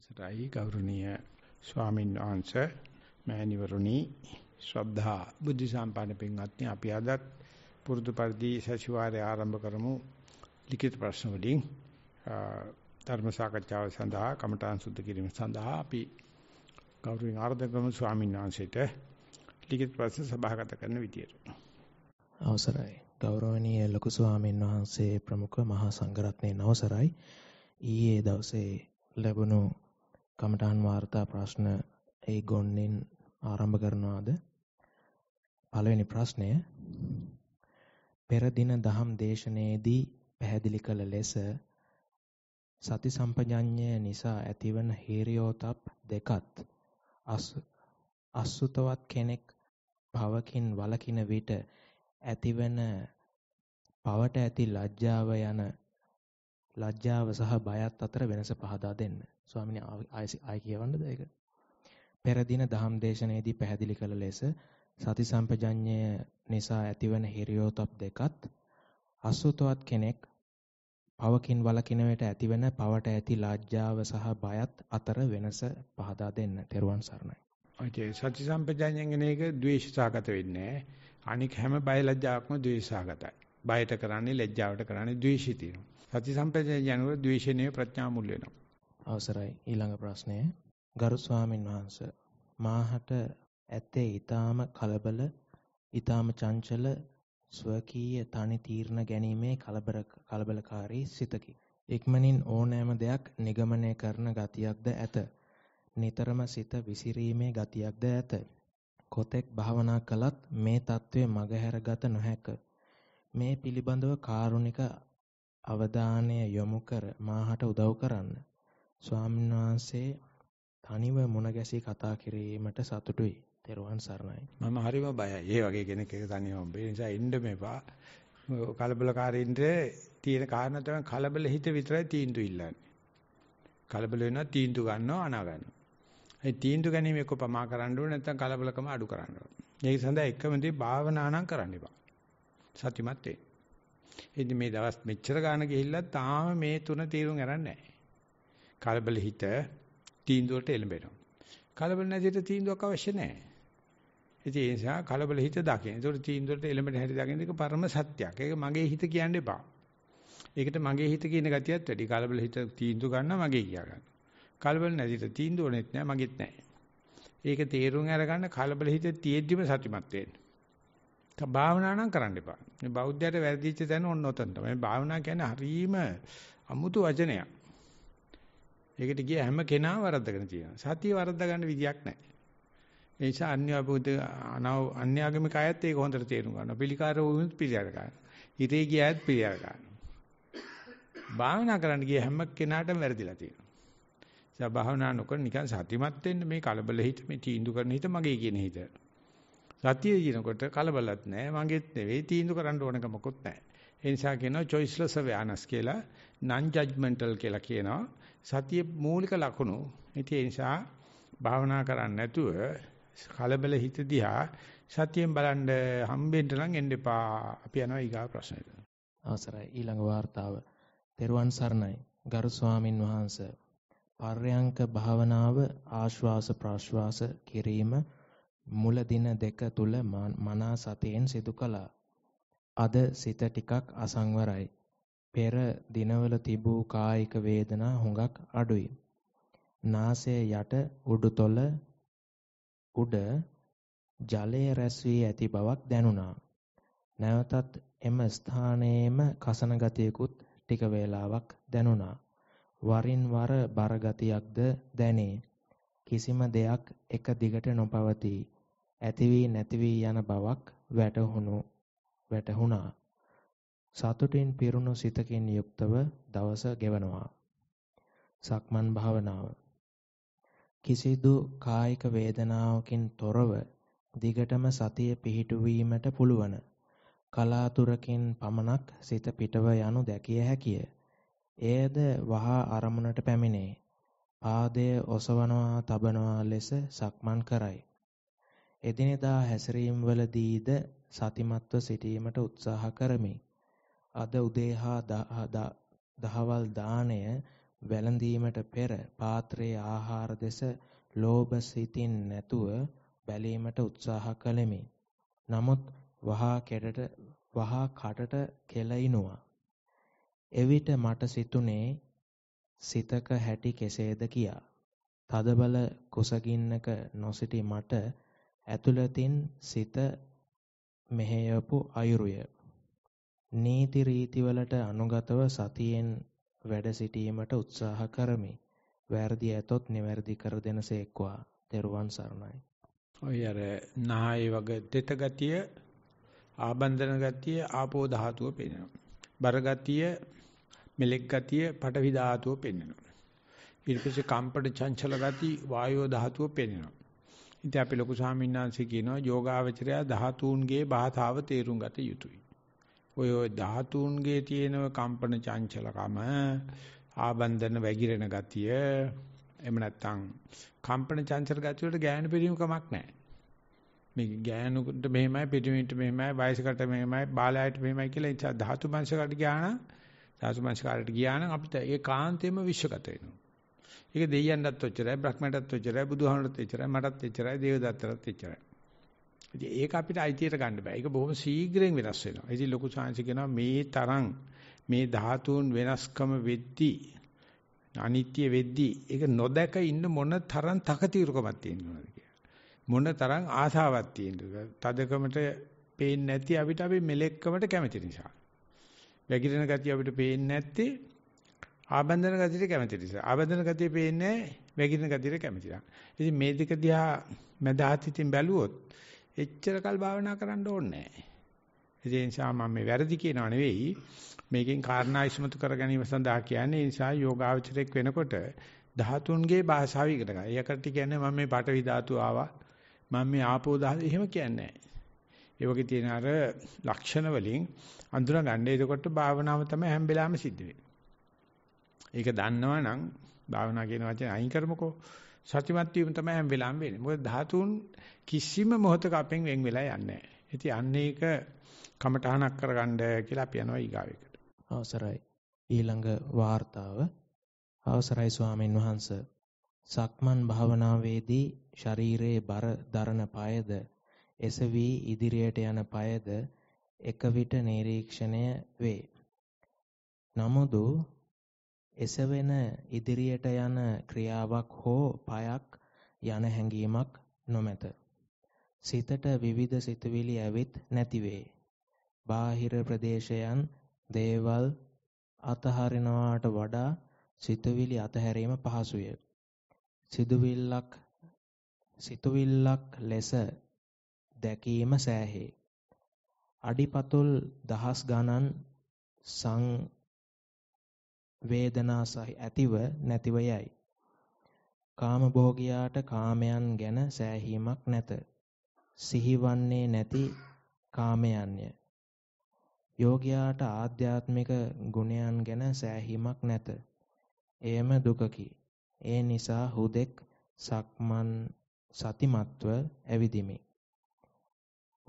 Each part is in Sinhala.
අවසරයි ගෞරවනීය ස්වාමීන් වහන්සේ මෑණිවරුනි ශ්‍රද්ධා බුද්ධ සම්පන්න පින්වත්නි අපි අදත් පුරුදු පරිදි සතිವಾರය ආරම්භ කරමු ලිඛිත ප්‍රශ්න වලින් ධර්ම සාකච්ඡාව සඳහා කමඨාන් සුද්ධ කිරීම සඳහා අපි ගෞරවයෙන් ආරාධකම ස්වාමීන් වහන්සේට ලිඛිත ප්‍රශ්න සභාගත කරන විදියට අවසරයි ගෞරවනීය ලොකු ස්වාමීන් වහන්සේ ප්‍රමුඛ මහා සංඝරත්නයේ අවසරයි ඊයේ දවසේ ලැබුණු කමඨාන් වාර්තා ප්‍රශ්න ඒ ගොන්නෙන් ආරම්භ කරනවාද? පළවෙනි ප්‍රශ්නය පෙර දින දහම් දේශනාවේදී පැහැදිලි කළ ලෙස සති සම්පජඤ්ඤය නිසා ඇතිවන හේරියෝතප් දෙකත් අසුතවත් කෙනෙක් භවකින් වලකින විට ඇතිවන පවට ඇති ලැජ්ජාව යන ලැජ්ජාව සහ බයත් අතර වෙනස පහදා දෙන්න. ස්වාමීන් වහන්සේ ආයි කියවන්නද ඒක? පෙර දින දහම් දේශනාවේදී පැහැදිලි කළ ලෙස සති සම්පජඤ්ඤය නිසා ඇතිවන හිරියෝතප් දෙකත් අසුතවත් කෙනෙක් පවකින් වලකින විට ඇතිවන පවට ඇති ලැජ්ජාව සහ බයත් අතර වෙනස පහදා දෙන්න. තෙරුවන් සරණයි. ඔය සති සම්පජඤ්ඤයෙන් එන එක ද්වේෂසහගත වෙන්නේ නැහැ. අනික හැම බය ලැජ්ජාවක්ම ද්වේෂසහගතයි. බයට කරන්නේ ලැජ්ජාවට කරන්නේ ද්වේෂය තියෙනවා. සති සම්පජඤ්ඤය යනකොට ද්වේෂණය ප්‍රඥා මුල් වෙනවා. අවසරයි ඊළඟ ප්‍රශ්නය ගරු ස්වාමින් වහන්ස මාහට ඇත්තේ ඊටාම කලබල ඊටාම චංචල ස්වකීය තනි තීරණ ගැනීමේ කලබල කලබලකාරී සිතකි ඉක්මනින් ඕනෑම දෙයක් නිගමනය කරන ගතියක්ද ඇත නිතරම සිත විසිරීමේ ගතියක්ද ඇත කොතෙක් භාවනා කළත් මේ తත්වයේ මගහැරගත නොහැක මේ පිළිබඳව කාරුණික අවධානය යොමු කර මාහට උදව් කරන්න ස්වාමීන් වහන්සේ තනිව මුණ ගැසී කතා කිරීමට සතුටුයි. තෙරුවන් සරණයි. මම හරිම බයයි. ඒ වගේ කෙනෙක් එක තනියම ඒ නිසා එන්න මේපා. කලබලකාරීන්ට තියෙන කාරණා තමයි කලබල හිත විතරයි තීන්දුව ඉල්ලන්නේ. කලබල වෙනවා තීන්දුව ගන්නවා අනා ගන්නවා. ඒ තීන්දුව ගැනීම එක්ක පමා කරන්න ඕනේ නැත්නම් කලබලකම අඩු කරන්න ඕනේ. ඒක සඳහා එකම දේ භාවනා නම් කරන්න එපා. සතිමත් වෙන්න. ඉතින් මේ දවස් මෙච්චර ගාන ගිහිල්ලා තාම මේ තුන තීරුම් අරන් නැහැ. කලබල හිත තීන්දුවට එළඹෙනවා. කලබල නැතිට තීන්දුවක් අවශ්‍ය නැහැ. ඉතින් ඒ නිසා කලබල හිත දකින්න. ඒතකොට තීන්දුවට එළඹෙන හැටි දකින්න එක පරම සත්‍යයක්. ඒක මගේ හිත කියන්න එපා. ඒකට මගේ හිත කියන ගතියත් වැඩි. කලබල හිත තීන්දුව ගන්න මගේ කියා ගන්න. කලබල නැතිට තීන්දුව නෙත් නැහැ මගෙත් නැහැ. ඒක තේරුම් අරගන්න කලබල හිත තියෙද්දිම සතුටුමත් වෙන්න. භාවනා නම් කරන්න එපා. මේ බෞද්ධයට වැරදිච්ච තැන ඔන්න ඔතන තමයි. භාවනා කියන්නේ හරීම අමුතු වචනයක්. ඒකට ගිය හැම කෙනාම වරද්දගෙන තියෙනවා. සතිය වරද්ද ගන්න විදියක් නැහැ. ඒ නිසා අන්‍යවපුත අනව අන්‍යාගමික අයත් ඒක හොඳට තේරුම් ගන්නවා. පිළිකාර වුණත් පිළිකාර ගන්නවා. හිතේ ගිය අයත් පිළිකාර ගන්නවා. භාවනා කරන්න ගිය හැම කෙනාටම වැරදිලා තියෙනවා. ඒ භාවනා නොකර නිකන් සතිමත් වෙන්න මේ කලබල හිත මේ තීඳු කරන හිත මගේ කියන හිත. සතිය කියනකොට කලබලත් නැහැ මගේත් නෙවෙයි තීඳු කරන්න ඕනකමකුත් නැහැ. ඒ නිසා කියනවා choiceless awareness කියලා non judgmental කියලා කියනවා. සතියේ මූලික ලක්ෂණ. ඉතින් ඒ නිසා භාවනා කරන්නේ නැතුව කලබල හිත දිහා සතියෙන් බලන්න හම්බෙන්න නම් එන්න එපා. අපි යනවා ඊගා ප්‍රශ්නෙට. අවසරයි ඊළඟ වார்த்தාව. තෙරුවන් සරණයි. ගරු ස්වාමින් වහන්සේ. පර්යංක භාවනාව ආශ්වාස ප්‍රාශ්වාස කිරීම මුල දින දෙක තුල මනා සතියෙන් සිදු කළා. අද සිත ටිකක් අසංවරයි. පෙර දිනවල තිබූ කායික වේදනා හුඟක් අඩුයි. නාසය යට උඩුතොල උඩ ජලය රැස් වී ඇති බවක් දැනුණා. නැවතත් එම ස්ථානයේම කසන ගතියකුත් ටික වේලාවක් දැනුණා. වරින් වර බර ගතියක්ද දැනේ. කිසිම දෙයක් එක දිගට නොපවතී. ඇති වී නැති වී යන බවක් වැටහුණු වැටහුණා. සතුටින් පිරුණු සිතකින් යුක්තව දවස ගෙවනවා. සක්මන් භාවනාව. කිසිදු කායික වේදනාවකින් තොරව දිගටම සතිය පිහිටුවීමට පුළුවන්. කලාතුරකින් පමණක් සිත පිටව යනු දැකිය හැකිය. එයද වහා අරමුණට පැමිණේ. පාදය ඔසවනවා තබනවා ලෙස සක්මන් කරයි. එදිනෙදා හැසිරීම්වලදීද සතිමත්ව සිටීමට උත්සාහ කරමි. අද උදේ හා දහවල් දාණය වැළඳීමට පෙර පාත්‍රයේ ආහාර දෙස ලෝභ සිතින් නැතුව බැලීමට උත්සාහ කළෙමි. නමුත් වහා කැටට වහා කටට කෙලිනුවා. එවිට මට සිතුනේ සිතක හැටි කෙසේද කියා. තදබල කුසගින්නක නොසිටි මට ඇතුළතින් සිත මෙහෙයපු අයුරුය. නීති රීතිවලට අනුගතව සතියෙන් වැඩ සිටීමට උත්සාහ කරමි. වැරදි ඇතොත් නිවැරදි කර දෙනසේක්වා. තෙරුවන් සරණයි. ඔය අර නාය වගේ තෙත ගතිය ආබන්දන ගතිය ආපෝ ධාතුව පෙන්වනවා. බර ගතිය මෙලෙක් ගතිය පටවි ධාතුව පෙන්වනවා. ඊට පස්සේ කම්පණ චංචල ගති වායෝ ධාතුව පෙන්වනවා. ඉතින් අපි ලොකු ස්වාමීන් වහන්සේ කියනවා යෝගාවචරය ධාතුන්ගේ භාතාව තේරුම් ගත යුතුයි. ඔය ධාතුන්ගේ තියෙන කම්පන චංචලකම ආබන්දන වැగిරෙන ගතිය එහෙම නැත්නම් කම්පන චංචල ගතිය වලට ගෑනු පිළිම කමක් නැහැ. මේ ගෑනුකට මෙහෙමයි පිටිමිට මෙහෙමයි වයසකට මෙහෙමයි බාලයට මෙහෙමයි කියලා ඉතින් ධාතු මනසකට ගියානම් ධාතු මනසකට ගියානම් අපිට ඒ කාන්තේම විශ්වගත වෙනවා. ඒක දෙයියන්ටත් ඔච්චරයි, බ්‍රහ්මයටත් ඔච්චරයි, බුදුහාමුදුරටත් ඔච්චරයි, මටත් ඔච්චරයි, දේවදත්තටත් ඔච්චරයි. ඉතින් ඒක අපිට අයිතියට ගන්න බෑ. ඒක බොහොම ශීඝ්‍රයෙන් වෙනස් වෙනවා. ඉතින් ලොකු සාංශ කියනවා මේ තරම් මේ ධාතුන් වෙනස්කම වෙද්දී අනිත්‍ය වෙද්දී ඒක නොදැක ඉන්න මොන තරම් තකතිරුකමක් තියෙනවද මොන තරම් ආසාවක් තියෙනවද? තදකමට පේන්නේ නැති අපිට අපි මෙලෙක්කමට කැමති නිසා. වැగిරෙන ගතිය අපිට පේන්නේ නැත්තේ ආබන්ධන ගතියට කැමති නිසා. ආබන්ධන ගතිය පේන්නේ වැగిරෙන ගතියට කැමති නිසා. ඉතින් මේ දෙක දිහා මදාහත් ඉතින් බැලුවොත් එච්චරකල් භාවනා කරන්න ඕනේ නැහැ. ඒ නිසා මම මේ වැරදි කියනවා නෙවෙයි මේකෙන් කාරණා ඉස්මතු කර ගැනීම සඳහා කියන්නේ ඒ නිසා යෝගාවචරයක් වෙනකොට ධාතුන්ගේ භාෂාව ඉගෙන ගන්න. ඒකට කියන්නේ මම මේ පටවි ධාතු ආවා. මම මේ ආපෝ ධාතු එහෙම කියන්නේ නැහැ. ඒ වගේ තියෙන අර ලක්ෂණ වලින් අඳුනගන්න. එතකොට භාවනාව තමයි හැම වෙලාවෙම සිද්ධ වෙන්නේ. ඒක දන්නවා නම් භාවනා කියන වචනේ අයින් කරමුකෝ. සත්‍යමත් වීම තමයි හැම වෙලාවෙම වෙන්නේ. මොකද ධාතුන් කිසිම මොහොතක අපෙන් වෙන් වෙලා යන්නේ නැහැ. ඉතින් අන්න ඒක කමටහනක් කරගන්න කියලා අපි යනවා ඊගාවෙකට. අවසරයි. ඊළඟ වார்த்தාව අවසරයි ස්වාමීන් වහන්ස. සක්මන් භාවනාවේදී ශරීරයේ බර දරන পায়ද එසවි ඉදිරියට යන পায়ද එක විට නිරීක්ෂණය වේ. නමුදු එසවෙන ඉදිරියට යන ක්‍රියාවක් හෝ පයක් යන හැඟීමක් නොමැත. සිතට විවිධ සිතුවිලි ඇවිත් නැතිවේ. බාහිර ප්‍රදේශයන් දේවල් අතහරිනවාට වඩා සිතුවිලි අතහැරීම පහසුය. සිදුවිල්ලක් සිතුවිල්ලක් ලෙස දැකීම සෑහේ. අඩිපතුල් දහස් ගණන් සං වේදනා සහි ඇතිව නැතිව යයි. කාමභෝගියාට කාමයන් ගැන සෑහීමක් නැත. සිහිවන්නේ නැති කාමයන්ය. යෝගියාට ආධ්‍යාත්මික ගුණයන් ගැන සෑහීමක් නැත. එයම දුකකි. ඒ නිසා හුදෙක් සක්මන් සතිමත්ව ඇවිදිමි.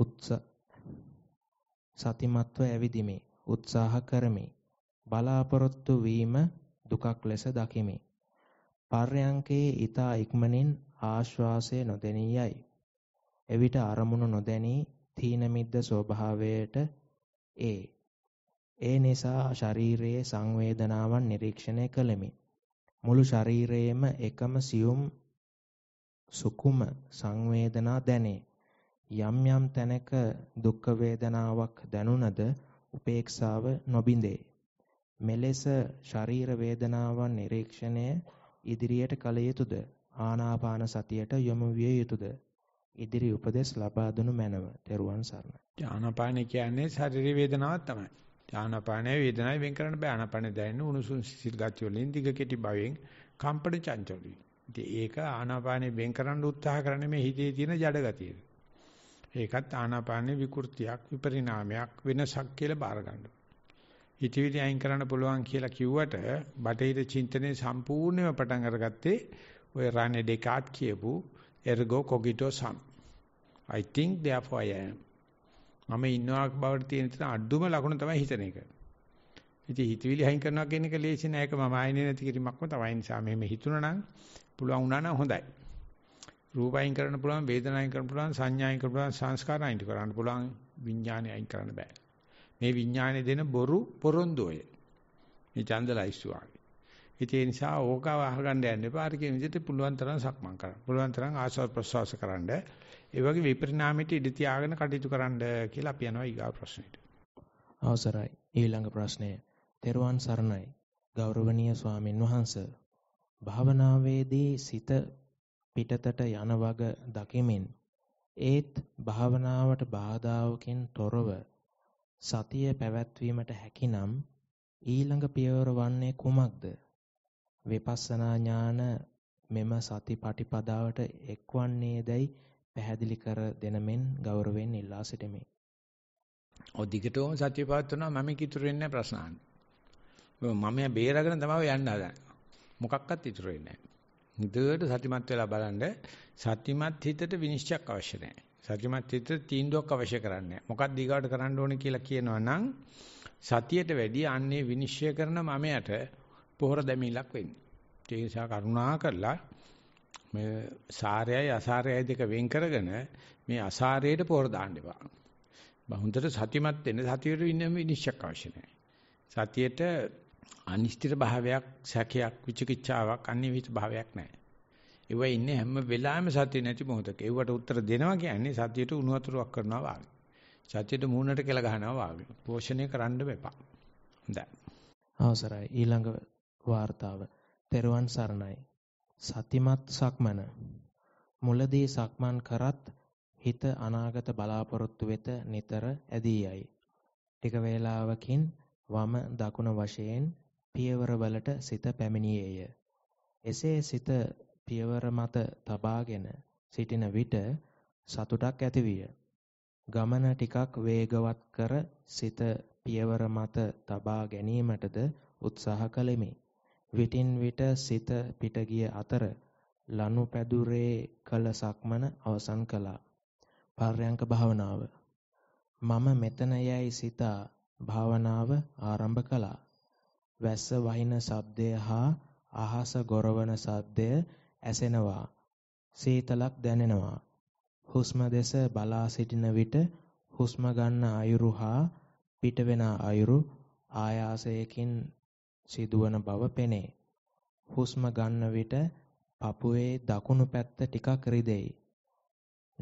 උත්ස සතිමත්ව ඇවිදිමි. උත්සාහ කරමි. බලාපොරොත්තු වීම දුකක් ලෙස දකිමි. පර්යංකයේ ඊතා ඉක්මනින් ආශ්වාසය නොදෙනී යයි. එවිට අරමුණු නොදැනී තීනමිද්ද ස්වභාවයට ඒ. ඒ නිසා ශරීරයේ සංවේදනාවන් නිරීක්ෂණය කළෙමි. මුළු ශරීරයේම එකම සියුම් සුකුම සංවේදනා දැනේ. යම් යම් තැනක දුක් වේදනාවක් දැනුණද උපේක්ෂාව නොබිඳේ. මෙලෙස ශරීර වේදනාවන් නිරීක්ෂණය ඉදිරියට කළ යුතුයද? ආනාපාන සතියට යොමු විය යුතුයද? ඉදිරි උපදෙස් ලබා දුනු මැනව. ත්වන් සරණ. ආනාපාන කියන්නේ ශරීර වේදනාවක් තමයි. ආනාපානයේ වේදනාවයි වෙන් කරන්න බෑ. ආනාපානයේ දැනෙන උණුසුම් සිසිල් ගතිය වලින් දිග කෙටි භාවයෙන් කම්පන චංචල වීම. ඒක ආනාපානයේ වෙන් කරන්න උත්සාහ කරන්නේ මේ හිතේ තියෙන ජඩ ගතිය. ඒකත් ආනාපානයේ විකෘතියක්, විපරිණාමයක්, වෙනසක් කියලා බාර ගන්නවා. හිතවිලි අයින් කරන්න පුළුවන් කියලා කිව්වට බටහිර චින්තනයේ සම්පූර්ණයෙන්ම පටන් අරගත්තේ ওই රානේ ඩෙකාට් කියපු ergo cogito sum i think therefore i am මම ඉන්නවා බවට තියෙන තන අඩුම ලකුණ තමයි හිතන එක ඉතින් හිතවිලි අයින් කරනවා කියන එක ලේසි නෑ ඒක මම ආයෙන්නේ නැති කිරීමක්ම තමයි නිසා මෙහෙම හිතුණා නම් පුළුවන් වුණා නම් හොඳයි රූප අයින් කරන්න පුළුවන් වේදනා අයින් කරන්න පුළුවන් සංඥා අයින් කරන්න පුළුවන් සංස්කාර අයින් කරන්න පුළුවන් විඥානය අයින් කරන්න බෑ මේ විඥානේ දෙන බොරු පොරොන්දෝය. මේ චන්දලයිස්සු ආගේ. ඒ නිසා ඕකව අහගන්න යන්න එපා. අර කියන විදිහට පුළුවන් තරම් සක්මන් කරන්න. පුළුවන් තරම් ආශ්වාස ප්‍රශ්වාස කරන්න. ඒ වගේ විපරිණාමයට ඉඩ තියාගෙන කටයුතු කරන්න කියලා අපි යනවා ඊගා ප්‍රශ්නෙට. අවසරයි. ඊළඟ ප්‍රශ්නය. තෙරුවන් සරණයි. ගෞරවනීය ස්වාමින් වහන්සේ. භාවනාවේදී සිත පිටතට යන වග දකිමින් ඒත් භාවනාවට බාධාවකින් තොරව සතිය පැවැත්වීමට හැකිනම් ඊළඟ පියවර වන්නේ කුමක්ද? විපස්සනා ඥාන මෙම සතිපටිපදාවට එක්වන්නේදයි පැහැදිලි කර දෙන මෙන් ගෞරවයෙන් ඉල්ලා සිටිමි. ඔය දිගටම සත්‍ය පාත්වනවා මම කිතුරු වෙන්නේ නැහැ ප්‍රශ්න අහන්න. මම බේරගෙන තමයි යන්න හදන්නේ. මොකක්වත් ඉතුරු වෙන්නේ නැහැ. නිතරම සත්‍යමත් වෙලා බලන්න සත්‍යමත් හිතට විනිශ්චයක් අවශ්‍ය නැහැ. සතිමත් චිත්ත තීන්දුවක් අවශ්‍ය කරන්නේ නැහැ. මොකක්ද ඊගාට කරන්න ඕනේ කියලා කියනවා නම් සතියට වැඩිය අන්නේ විනිශ්චය කරන මමයට පොහොර දැමීලක් වෙන්නේ. ඒ නිසා කරුණා කරලා මේ සාරයයි අසාරයයි දෙක වෙන් කරගෙන මේ අසාරයට පොහොර දාන්න එපා. හොඳට සතිමත් වෙන්න සතියට ඉන්න විනිශ්චයක් අවශ්‍ය නැහැ. සතියට අනිශ්චිත භාවයක්, සැකයක්, විචිකිච්ඡාවක්, අනිවිත භාවයක් නැහැ. ඒව ඉන්නේ හැම වෙලාවෙම සතිය නැති මොහොතක. ඒවට උත්තර දෙනවා කියන්නේ සතියට උණු වතුරක් කරනවා වාගේ. සතියට මූණට කෙල ගහනවා වාගේ. පෝෂණය කරන්න වෙපා. හොඳයි. අවසරයි. ඊළඟ වார்த்தාව. තෙරුවන් සරණයි. සතිමත් සක්මන. මුලදී සක්මන් කරත් හිත අනාගත බලාපොරොත්තු වෙත නිතර ඇදී යයි. ටික වේලාවකින් වම දකුණ වශයෙන් පියවරවලට සිත පැමිණියේය. එසේ සිත පියවර මත තබාගෙන සිටින විට සතුටක් ඇතිවිය. ගමන ටිකක් වේගවත් කර සිත පියවර මත තබා ගැනීමටද උත්සාහ කළෙමි. විටින් විට සිත පිට ගිය අතර ලනුපැදුරේ කළ සක්මන අවසන් කළා. පර්යංක භාවනාව මම මෙතන යයි සිතා භාවනාව ආරම්භ කළා. වැස්ස වහින ශබ්දය හා අහස ගොරවන ශබ්දය ඇසෙනවා. සීතලක් දැනෙනවා. හුස්ම දෙස බලා සිටින විට හුස්ම ගන්න අයුරු හා පිටවෙන අයුරු ආයාසයකින් සිදුවන බව පෙනේ. හුස්ම ගන්න විට පපුවේ දකුණු පැත්ත ටිකක් රිදෙයි.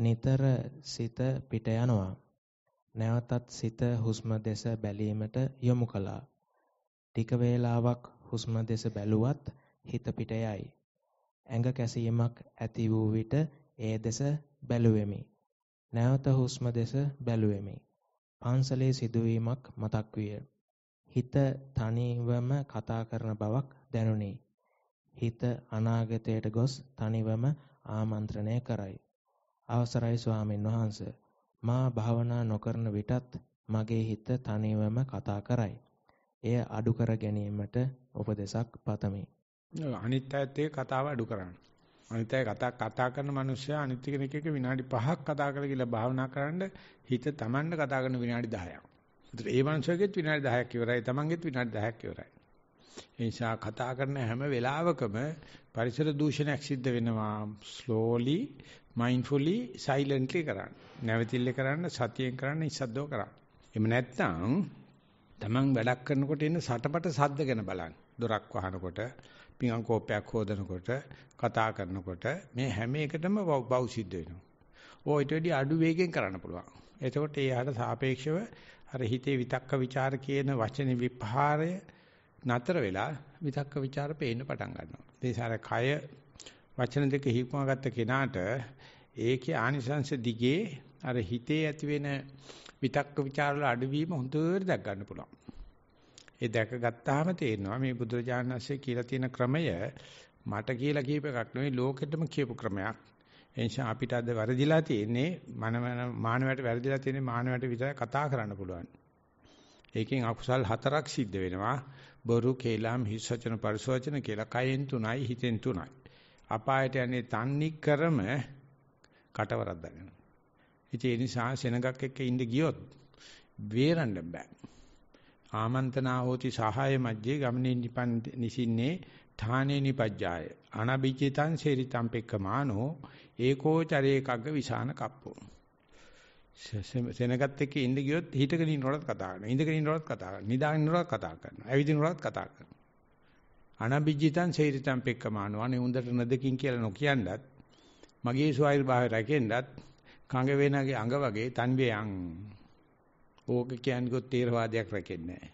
නිතර සිත පිට යනවා. නැවතත් සිත හුස්ම දෙස බැලීමට යොමු කළා. ටික වේලාවක් හුස්ම දෙස බැලුවත් හිත පිට යයි. ඇඟ කැසීමක් ඇති වූ විට ඒ දෙස බැලුවෙමි. නැවත හුස්ම දෙස බැලුවෙමි. පන්සලේ සිදුවීමක් මතක් විය. හිත තනිවම කතා කරන බවක් දැනුනි. හිත අනාගතයට ගොස් තනිවම ආමන්ත්‍රණය කරයි. අවසරයි ස්වාමීන් වහන්ස. මා භාවනා නොකරන විටත් මගේ හිත තනිවම කතා කරයි. එය අඩු කර ගැනීමට උපදෙසක් පතමි. අනිත් අයත් එක්ක කතාව අඩු කරන්න. අනිත් අය කතා කතා කරන මනුස්සයා අනිත් කෙනෙක් එක්ක විනාඩි 5ක් කතා කරලා කියලා භාවනා කරන්න හිත Tamanne කතා කරන විනාඩි 10ක්. ඒතර ඒ මනුස්සයෙකුත් විනාඩි 10ක් ඉවරයි, Tamanගෙත් විනාඩි 10ක් ඉවරයි. ඒ නිසා කතා කරන හැම වෙලාවකම පරිසර දූෂණයක් සිද්ධ වෙනවා. slowly, mindfully, silently කරන්න. නැවතිල්ල කරන්න, සතියෙන් කරන්න, ඉස්සද්දෝ කරන්න. එහෙම නැත්නම් Taman වැඩක් කරනකොට එන සටපට සද්ද ගැන බලන්න. දොරක් වහනකොට පිඟන් කෝපයක් හොදනකොට කතා කරනකොට මේ හැම එකටම බව සිද්ධ වෙනවා. ඕ ඊට වැඩි අඩු වේගෙන් කරන්න පුළුවන්. එතකොට ඒ හාට සාපේක්ෂව අර හිතේ විතක්ක ਵਿਚාර කියන වචන විපහාරය නතර වෙලා විතක්ක ਵਿਚාර පේන්න පටන් ගන්නවා. ඒසාර කය වචන දෙක හික්මවා ගත්ත කෙනාට ඒකේ ආනිසංශ දිගේ අර හිතේ ඇති වෙන විතක්ක ਵਿਚාර වල අඩුවීම හොඳට දැක් ගන්න පුළුවන්. ඒ දැක ගත්තාම තේරෙනවා මේ බුදුරජාණන්සේ කියලා තියෙන ක්‍රමය මට කියලා කියප එකක් නෙවෙයි ලෝකෙටම කියපු ක්‍රමයක්. එනිසා අපිට අද වැරදිලා තියෙන්නේ මනමන මානවයට වැරදිලා තියෙන්නේ මානවයට විතර කතා කරන්න පුළුවන්. ඒකෙන් අකුසල් හතරක් සිද්ධ වෙනවා. බොරු, කේලම්, හිස් වචන, පරිසවචන කියලා කයෙන් තුනයි, හිතෙන් තුනයි. අපායට යන්නේ තන්නේ කරම කටවරක් දගෙන. ඉතින් ඒ නිසා සෙනගක් එක්ක ඉඳ ගියොත් බේරන්න බෑ. ආමන්ත්‍රණා හෝති සහාය මජ්ජේ ගමනේ නිපන් නිසින්නේ ථානේ නිපජ්ජාය අනබිජිතං සේරිතං පෙක්කමානෝ ඒකෝ චරේකග්ග විසාන කප්පෝ සෙනගත් එක්ක ඉඳ ගියොත් හිටගෙන ඉන්නකොටත් කතා කරනවා ඉඳගෙන ඉන්නකොටත් කතා කරනවා නිදාගෙන ඉන්නකොටත් කතා කරනවා ඇවිදිනකොටත් කතා කරනවා අනබිජිතං සේරිතං පෙක්කමානෝ අනේ උන්දට නදකින් කියලා නොකියනවත් මගේ සුවයිල් භාවය රැකෙන්නත් කඟ වෙනගේ අඟ වගේ තන්වේ යං ඕක කියන්නේ තේරවාදයක් රැකෙන්නේ නැහැ.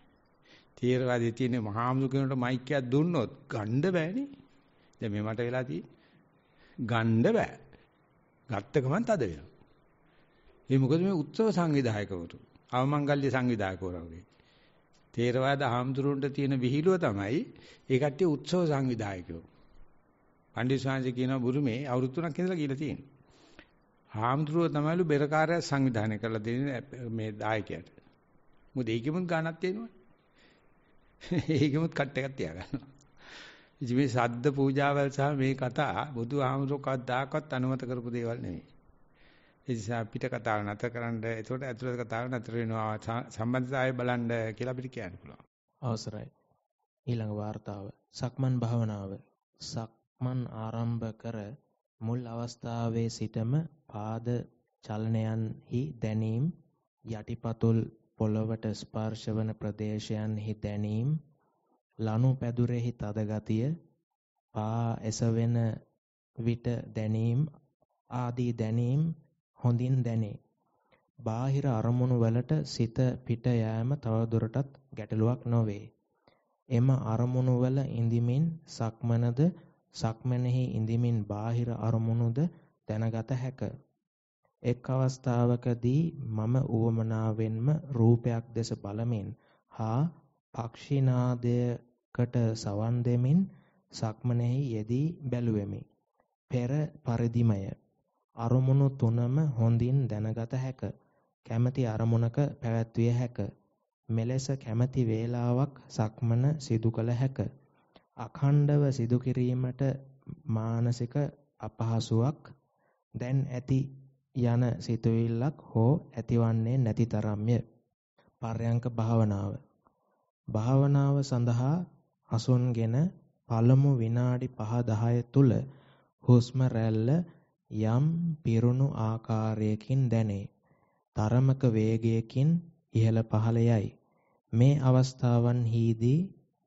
තේරවාදයේ තියෙන මහාමුදු කෙනෙකුට මයික් එකක් දුන්නොත් ගණ්ඩ බෑනේ. දැන් මේ මට වෙලා තියෙන්නේ ගණ්ඩ බෑ. ගත්ත ගමන් තද වෙනවා. ඒ මොකද මේ උත්සව සංවිධායකවරු, අවමංගල්‍ය සංවිධායකවරු වගේ. තේරවාද හාමුදුරුවන්ට තියෙන විහිළුව තමයි ඒ කට්ටිය උත්සව සංවිධායකයෝ. පණ්ඩිත ස්වාමීන් කියනවා බුරුමේ අවුරුදු 3ක් ඉඳලා කියලා තියෙනවා. හාමුදුරුවෝ තමයිලු බෙරකාරය සංවිධානය කරලා දෙන්නේ මේ දායකයට. මොකද ඒකෙමුත් ගාණක් තියෙනවනේ. ඒකෙමුත් කට් එකක් තියාගන්නවා. ඉතින් මේ සද්ද පූජාවල් සහ මේ කතා බුදු හාමුදුරුවෝ කවදාකවත් අනුමත කරපු දේවල් නෙවෙයි. ඒ නිසා පිට කතාව නැතකරන ඒතකොට ඇතුළත කතාව නැතර වෙනවා සම්බන්ධතාවය බලන්න කියලා අපිට කියන්න පුළුවන්. අවසරයි. ඊළඟ වார்த்தාව සක්මන් භාවනාව සක්මන් ආරම්භ කර මුල් අවස්ථාවේ සිටම පාද චලනයන්හි දැනීම යටිපතුල් පොළවට ස්පර්ශ වන ප්‍රදේශයන්හි දැනීම ලනු පැදුරෙහි තද ගතිය පා එසවෙන විට දැනීම ආදී දැනීම හොඳින් දැනේ බාහිර අරමුණු වලට සිත පිට යෑම තවදුරටත් ගැටලුවක් නොවේ එම අරමුණු වල ඉඳිමින් සක්මනද සක්මනෙහි ඉඳිමින් බාහිර අරමුණුද දැනගත හැක. එක් අවස්ථාවකදී මම ඌවමනාවෙන්ම රූපයක් දෙස බලමින් හා පක්ෂිනාදයකට සවන් දෙමින් සක්මනෙහි යෙදී බැලුවෙමි. පෙර පරිදිමය අරමුණු තුනම හොඳින් දැනගත හැක. කැමැති අරමුණක පැවැත්විය හැක. මෙලෙස කැමැති වේලාවක් සක්මන සිදු කළ හැක. අඛණ්ඩව සිදු කිරීමට මානසික අපහසුාවක් දැන් ඇති යන සිතුවිල්ලක් හෝ ඇතිවන්නේ නැති තරම්ය. පර්යංක භාවනාව. භාවනාව සඳහා අසුන්ගෙන පළමු විනාඩි 5-10 තුල හුස්ම රැල්ල යම් පිරුණු ආකාරයකින් දැනේ. තරමක වේගයකින් ඉහළ පහළ යයි. මේ අවස්ථාවන්හිදී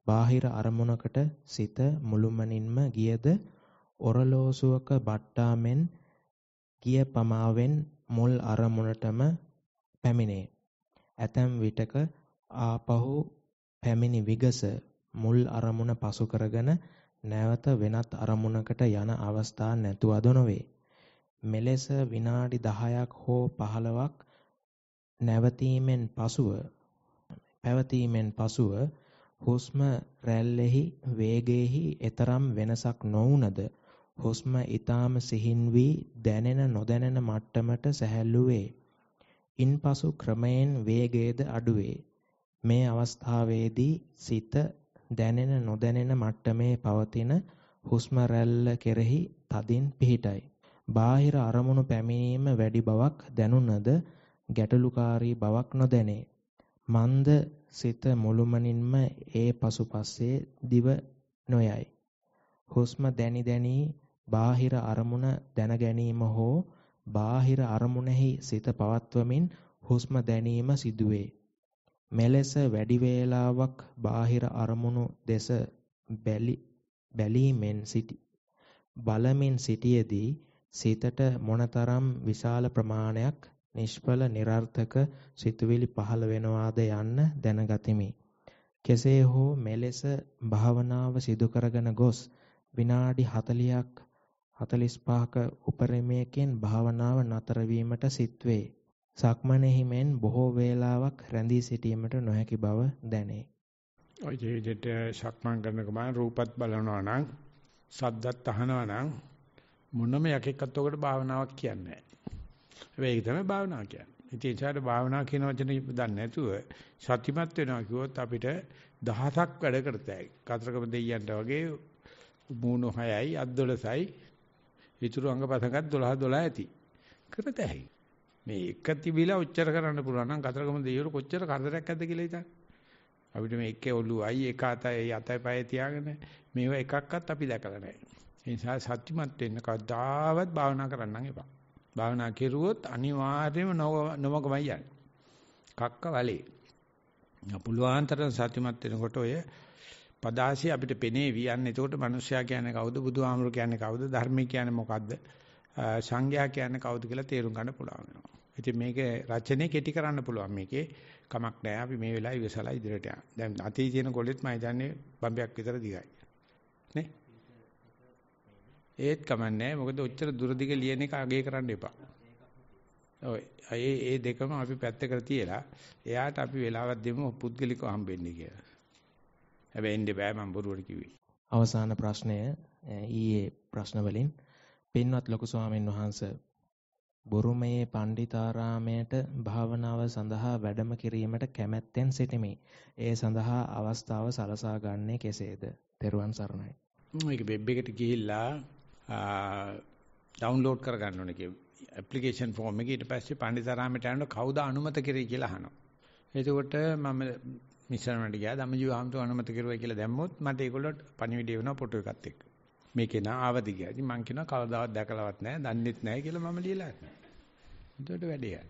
බාහිර අරමුණකට සිත මුළුමනින්ම ගියද ඔරලෝසුවක බට්ටාමෙන් ගිය පමාවෙන් මුල් අරමුණටම පැමිණේ. ඇතැම් විටක ආපහු පැමිණි විගස මුල් අරමුණ පසු කරගෙන නැවත වෙනත් අරමුණකට යන අවස්ථා නැතුවද නොවේ. මෙලෙස විනාඩි 10ක් හෝ 15ක් නැවතීමෙන් පසුව පැවතීමෙන් පසුව හුස්ම රැල්ලෙහි වේගයේහි එතරම් වෙනසක් නොවුනද හුස්ම ඊටාම සිහින් වී දැනෙන නොදැනෙන මට්ටමට සැහැල්ලු වේ. ඉන්පසු ක්‍රමයෙන් වේගයේද අඩුවේ. මේ අවස්ථාවේදී සිත දැනෙන නොදැනෙන මට්ටමේ පවතින හුස්ම කෙරෙහි තදින් පිහිටයි. බාහිර අරමුණු පැමිණීම වැඩි බවක් දැනුණද ගැටලුකාරී බවක් නොදැනේ. මන්ද සිත මුළුමනින්ම ඒ පසුපස්සේ දිව නොයයි. හුස්ම දැනි දැනි බාහිර අරමුණ දැන ගැනීම හෝ බාහිර අරමුණෙහි සිත පවත්වමින් හුස්ම දැනීම සිදුවේ. මෙලෙස වැඩි වේලාවක් බාහිර අරමුණු දෙස බැලීමෙන් සිටි බලමින් සිටියේදී සිතට මොනතරම් විශාල ප්‍රමාණයක් නිෂ්ඵල નિરර්ථක සිතුවිලි පහළ වෙනවාද යන්න දැනගතිමි. කෙසේ හෝ මෙලෙස භාවනාව සිදු කරගෙන ගොස් විනාඩි 40ක් 45ක උපරිමයකින් භාවනාව නතර වීමට සිත්වේ. සක්මනෙහි මෙන් බොහෝ වේලාවක් රැඳී සිටීමට නොහැකි බව දැනේ. ඔය විදිහට සක්මන් කරන ගමන් රූපත් බලනවා නම් සද්දත් අහනවා නම් මොනම යකෙක්වත් ඔකට භාවනාවක් කියන්නේ නැහැ. ඒක තමයි භාවනා කියන්නේ. ඉතින් ඒසාර භාවනා කියන වචනේ දන්නේ නැතුව සත්‍යමත් වෙනවා කිව්වොත් අපිට දහසක් වැඩ කරතයි. කතරගම දෙයියන්ට වගේ මූණු 6යි අත් 12යි ඉතුරු අංගපතකත් 12 12 ඇති. කරතයි. මේ එක තිබිලා ඔච්චර කරන්න පුළුවන් නම් කතරගම දෙයියෝ කොච්චර කරදරයක් ඇද්ද කියලා හිතන්න. අපිට මේ එකේ ඔළුවයි එක අතයි අතයි පය තියාගෙන මේවා එකක්වත් අපි දැකලා නැහැ. ඒ නිසා සත්‍යමත් වෙන්න කවදාවත් භාවනා කරන්න නම් එපා. භාවනා කෙරුවොත් අනිවාර්යයෙන්ම නොමගමයි යන්නේ. කක්ක වලේ. පුළුවන්තර සත්‍යමත් වෙනකොට ඔය පදාසිය අපිට පෙනේවි යන්නේ. එතකොට මිනිස්සයා කියන්නේ කවුද? බුදුහාමුදුරු කියන්නේ කවුද? ධර්මය කියන්නේ මොකද්ද? සංඝයා කියන්නේ කවුද කියලා තේරුම් ගන්න පුළුවන් වෙනවා. ඉතින් මේක රචනයේ කෙටි කරන්න පුළුවන් මේකේ කමක් නැහැ. අපි මේ වෙලාවේ ඉවසලා ඉදිරියට යන්න. දැන් අතේ තියෙන කොලෙත් මම හිතන්නේ බම්බයක් විතර දිගයි. නේ? ඒත් කමන්නේ මොකද ඔච්චර දුර දිග ලියන එක අගේ කරන්න එපා. ඔය ඒ ඒ දෙකම අපි පැත්තකට තියලා එයාට අපි වෙලාවක් දෙමු පුද්ගලිකව හම්බෙන්නේ කියලා. හැබැයි එන්නේ බෑ මම බොරුවට කිව්වේ. අවසාන ප්‍රශ්නය ඊයේ ප්‍රශ්න වලින් පින්වත් ලොකු ස්වාමීන් වහන්සේ බොරුමයේ පණ්ඩිතාරාමයට භාවනාව සඳහා වැඩම කිරීමට කැමැත්තෙන් සිටිමි. ඒ සඳහා අවස්ථාව සලසා ගන්නේ කෙසේද? තෙරුවන් සරණයි. මේක වෙබ් එකට ගිහිල්ලා ඩවුන්ලෝඩ් කරගන්න ඕනේ කිය. ඇප්ලිකේෂන් ෆෝම් එක ඊට පස්සේ පණ්ඩිතාරාමයට යනකොට කවුද අනුමත කරේ කියලා අහනවා. එතකොට මම මිසරණට ගියා ධම්මජීව හාමුදුරුවෝ අනුමත කරුවා කියලා දැම්මොත් මට ඒගොල්ලෝ පණිවිඩය වෙනවා ෆොටෝ එකත් එක්ක. මේකේ නා ආවද කියලා. ඉතින් මං කියනවා කවදාවත් දැකලවත් නැහැ, දන්නෙත් නැහැ කියලා මම ලියලා හිටියා. එතකොට වැඩේ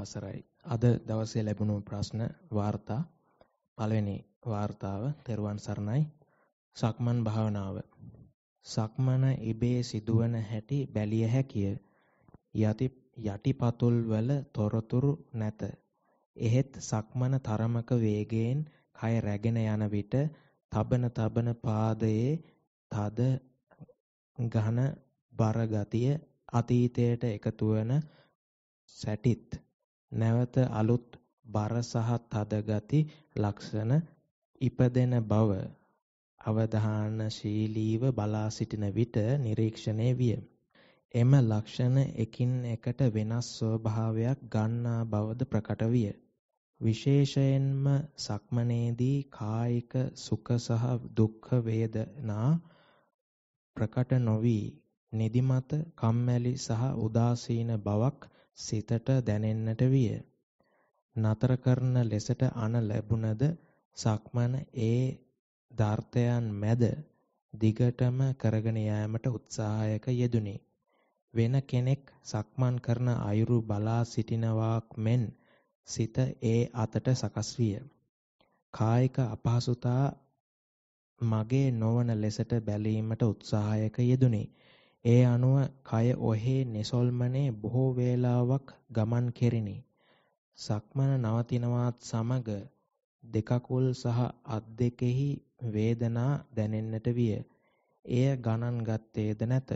අවසරයි. අද දවසේ ලැබුණු ප්‍රශ්න වාර්තා පළවෙනි වාර්තාව තෙරුවන් සරණයි සක්මන් භාවනාව සක්මන ඉබේ සිදුවන හැටි බැලිය හැකිය. යටි යටිපතුල් වල තොරතුරු නැත. එහෙත් සක්මන තරමක වේගයෙන් කය රැගෙන යන විට තබන තබන පාදයේ තද ඝන බර ගතිය අතීතයට එකතු වන සැටිත් නැවත අලුත් බර සහ තද ගති ලක්ෂණ ඉපදෙන බව අවධානශීලීව බලා සිටින විට නිරීක්ෂණය විය. එම ලක්ෂණ එකින් එකට වෙනස් ස්වභාවයක් ගන්නා බවද ප්‍රකට විය. විශේෂයෙන්ම සක්මනේදී කායික සුඛ සහ දුක්ඛ වේදනා ප්‍රකට නොවි නිදිමත කම්මැලි සහ උදාසීන බවක් සිතට දැනෙන්නට විය. නතර කරන ලෙසට අන ලැබුණද සක්මන ඒ ධාර්තයන් මැද දිගටම කරගෙන යාමට උත්සාහයක යෙදුනි. වෙන කෙනෙක් සක්මන් කරන අයුරු බලා සිටිනවාක් මෙන් සිත ඒ අතට සකස් විය. කායික අපහසුතා මගේ නොවන ලෙසට බැලීමට උත්සාහයක යෙදුනි. ඒ අනුව කය ඔහේ නිසොල්මනේ බොහෝ වේලාවක් ගමන් කෙරිනි. සක්මන නවතිනවත් සමග දෙකකුල් සහ අත් දෙකෙහි වේදනා දැනෙන්නට විය. එය ගණන් ගත්තේද නැත.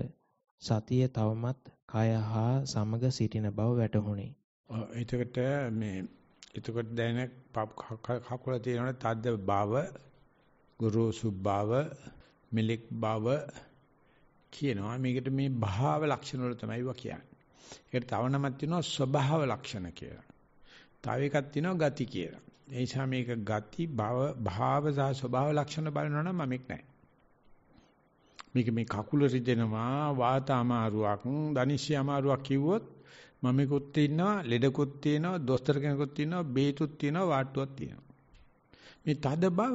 සතිය තවමත් කය හා සමග සිටින බව වැටහුණි. එතකොට මේ එතකොට දැනෙන කකුල තියෙනවනේ තද්ද බව, ගුරුසු බව, මිලික් බව කියනවා. මේකට මේ භාව ලක්ෂණ වල තමයි වා කියන්නේ. ඒකට තව නමක් තියෙනවා ස්වභාව ලක්ෂණ කියලා. තව එකක් තියෙනවා ගති කියලා. ඒ නිසා මේක ගති භව භාව සහ ස්වභාව ලක්ෂණ බලනවා නම් මමෙක් නැහැ. මේක මේ කකුල රිදෙනවා වාත අමාරුවක් ධනිශ්‍ය අමාරුවක් කිව්වොත් මමෙකුත් ඉන්නවා ලෙඩකුත් තියෙනවා දොස්තර කෙනෙකුත් ඉන්නවා බේතුත් තියෙනවා වාට්ටුවක් තියෙනවා. මේ තද බව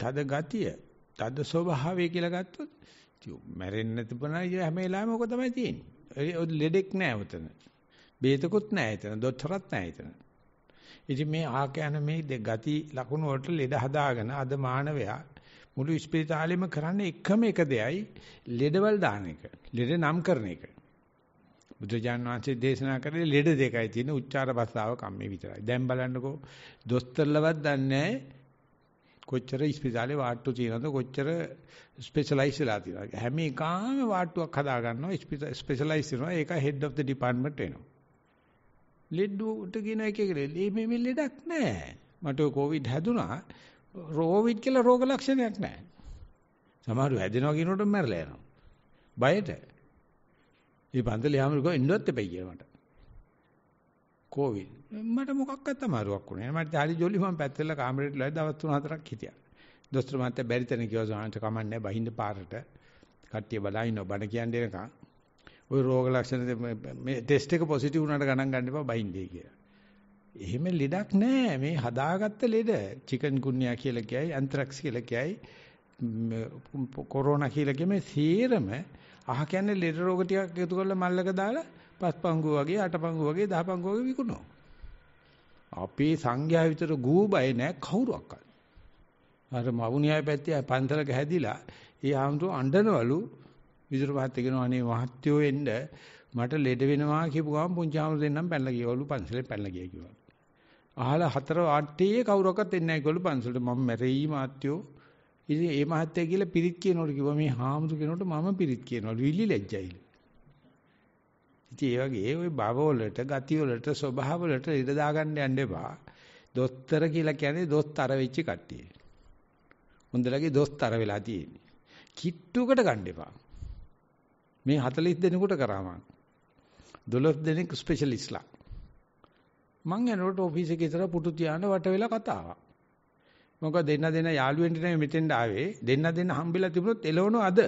තද ගතිය තද ස්වභාවය කියලා ගත්තොත් මැරෙන්නේ නැති පුනා හැම වෙලාවෙම ඕක තමයි තියෙන්නේ. ලෙඩෙක් නැහැ උතන. බේතකුත් නැහැ එතන. දොස්තරත් නැහැ එතන. ඉතින් මේ ආක යන මේ ගති ලකුණු වලට ලෙඩ හදාගෙන අද මානවයා මුළු ස්පිරිතාලෙම කරන්නේ එකම එක දෙයයි ලෙඩවල් දාන එක. ලෙඩ නම් කරන එක. බුදුජාණන් වහන්සේ දේශනා කරේ ලෙඩ දෙකයි තියෙන උච්චාර භාෂාව කම්මේ විතරයි. දැන් බලන්නකෝ දොස්තරලවත් දන්නේ කොච්චර ස්පිරිතාලේ වාට්ටු තියෙනවද කොච්චර ස්පෙෂලායිස් වෙලා තියෙනවද හැම එකම වාට්ටුවක් හදා ගන්නවා ස්පෙෂලායිස් වෙනවා ඒක හෙඩ් ඔෆ් ද ඩිපාර්ට්මන්ට් වෙනවා ලෙඩුවට කියන එක එක මේ මේ ලෙඩක් නැහැ. මට කොවිඩ් හැදුනා. රෝවිඩ් කියලා රෝග ලක්ෂණයක් නැහැ. සමහරව හැදෙනවා කියනකොට මැරලා යනවා. බයට. මේ පන්තලේ යාමරුකෝ ඉන්නවත් එපයි කියලා මට. කොවිඩ්. මට මොකක්වත් අමාරුවක් වුණේ නැහැ. මට ජාලි ජොලි මම පැත්තෙල්ල කාමරේට ලොයි දවස් 3-4ක් හිටියා. දොස්තර මහත්තයා බැරි තැන කිව්වා සමහරට කමන්නේ බහින්න පාරට. කට්ටිය බලාගෙන බණ කියන්නේ නැකන්. ওই රෝග ලක්ෂණ මේ ටෙස්ට් එක පොසිටිව් වුණාට ගණන් ගන්න එපා බයින්දේ කියලා. එහෙම ලෙඩක් නෑ මේ හදාගත්ත ලෙඩ චිකන් ගුන්‍යා කියලා කියයි ඇන්ත්‍රැක්ස් කියලා කියයි කොරෝනා කියලා කියමේ සීරම අහ කියන්නේ ලෙඩ රෝග ටිකක් එකතු කරලා මල්ලක දාලා පස්පංගු වගේ අටපංගු වගේ දහපංගු වගේ විකුණනවා. අපේ සංඝයා විතර ගූබය නෑ කවුරක්වත්. අර මවුනියයි පැත්තේ පන්තලක හැදිලා ඒ ආම්තු අඬනවලු විදුරු මහත්තයා කියනවා අනේ මහත්තයෝ එන්න මට ලෙඩ වෙනවා කියපු ගමන් පුංචි ආමර දෙන්නම් පැනලා ගියවලු පන්සලේ පැනලා ගියා කිව්වා. අහලා හතර ආට්ටියේ කවුරක්වත් එන්නේ නැහැ ඒගොල්ලෝ පන්සලට මම මැරෙයි මහත්තයෝ. ඉතින් ඒ මහත්තයා කියලා පිරිත් කියනකොට කිව්වා මේ හාමුදුර කෙනෙකුට මම පිරිත් කියනවලු විලි ලැජ්ජයිලු. ඉතින් ඒ වගේ ওই භවවලට, ගතිවලට, ස්වභාවවලට ඉඩ දාගන්න යන්න එපා. දොස්තර කියලා කියන්නේ දොස්තර වෙච්ච කට්ටිය. හොඳලගේ දොස්තර වෙලා තියෙන්නේ. කිට්ටුකට ගන්න එපා. මේ 40 දෙනෙකුට කරා මං. 12 දෙනෙක් ස්පෙෂලිස්ට්ලා. මං යනකොට ඔෆිස් එකේ ඉතර පුටු තියාන වට වෙලා කතාවක්. මොකද දෙන්න දෙන්න යාළුවෙන්ට නෙමෙයි මෙතෙන්ට ආවේ. දෙන්න දෙන්න හම්බෙලා තිබුණොත් එළවණු අද.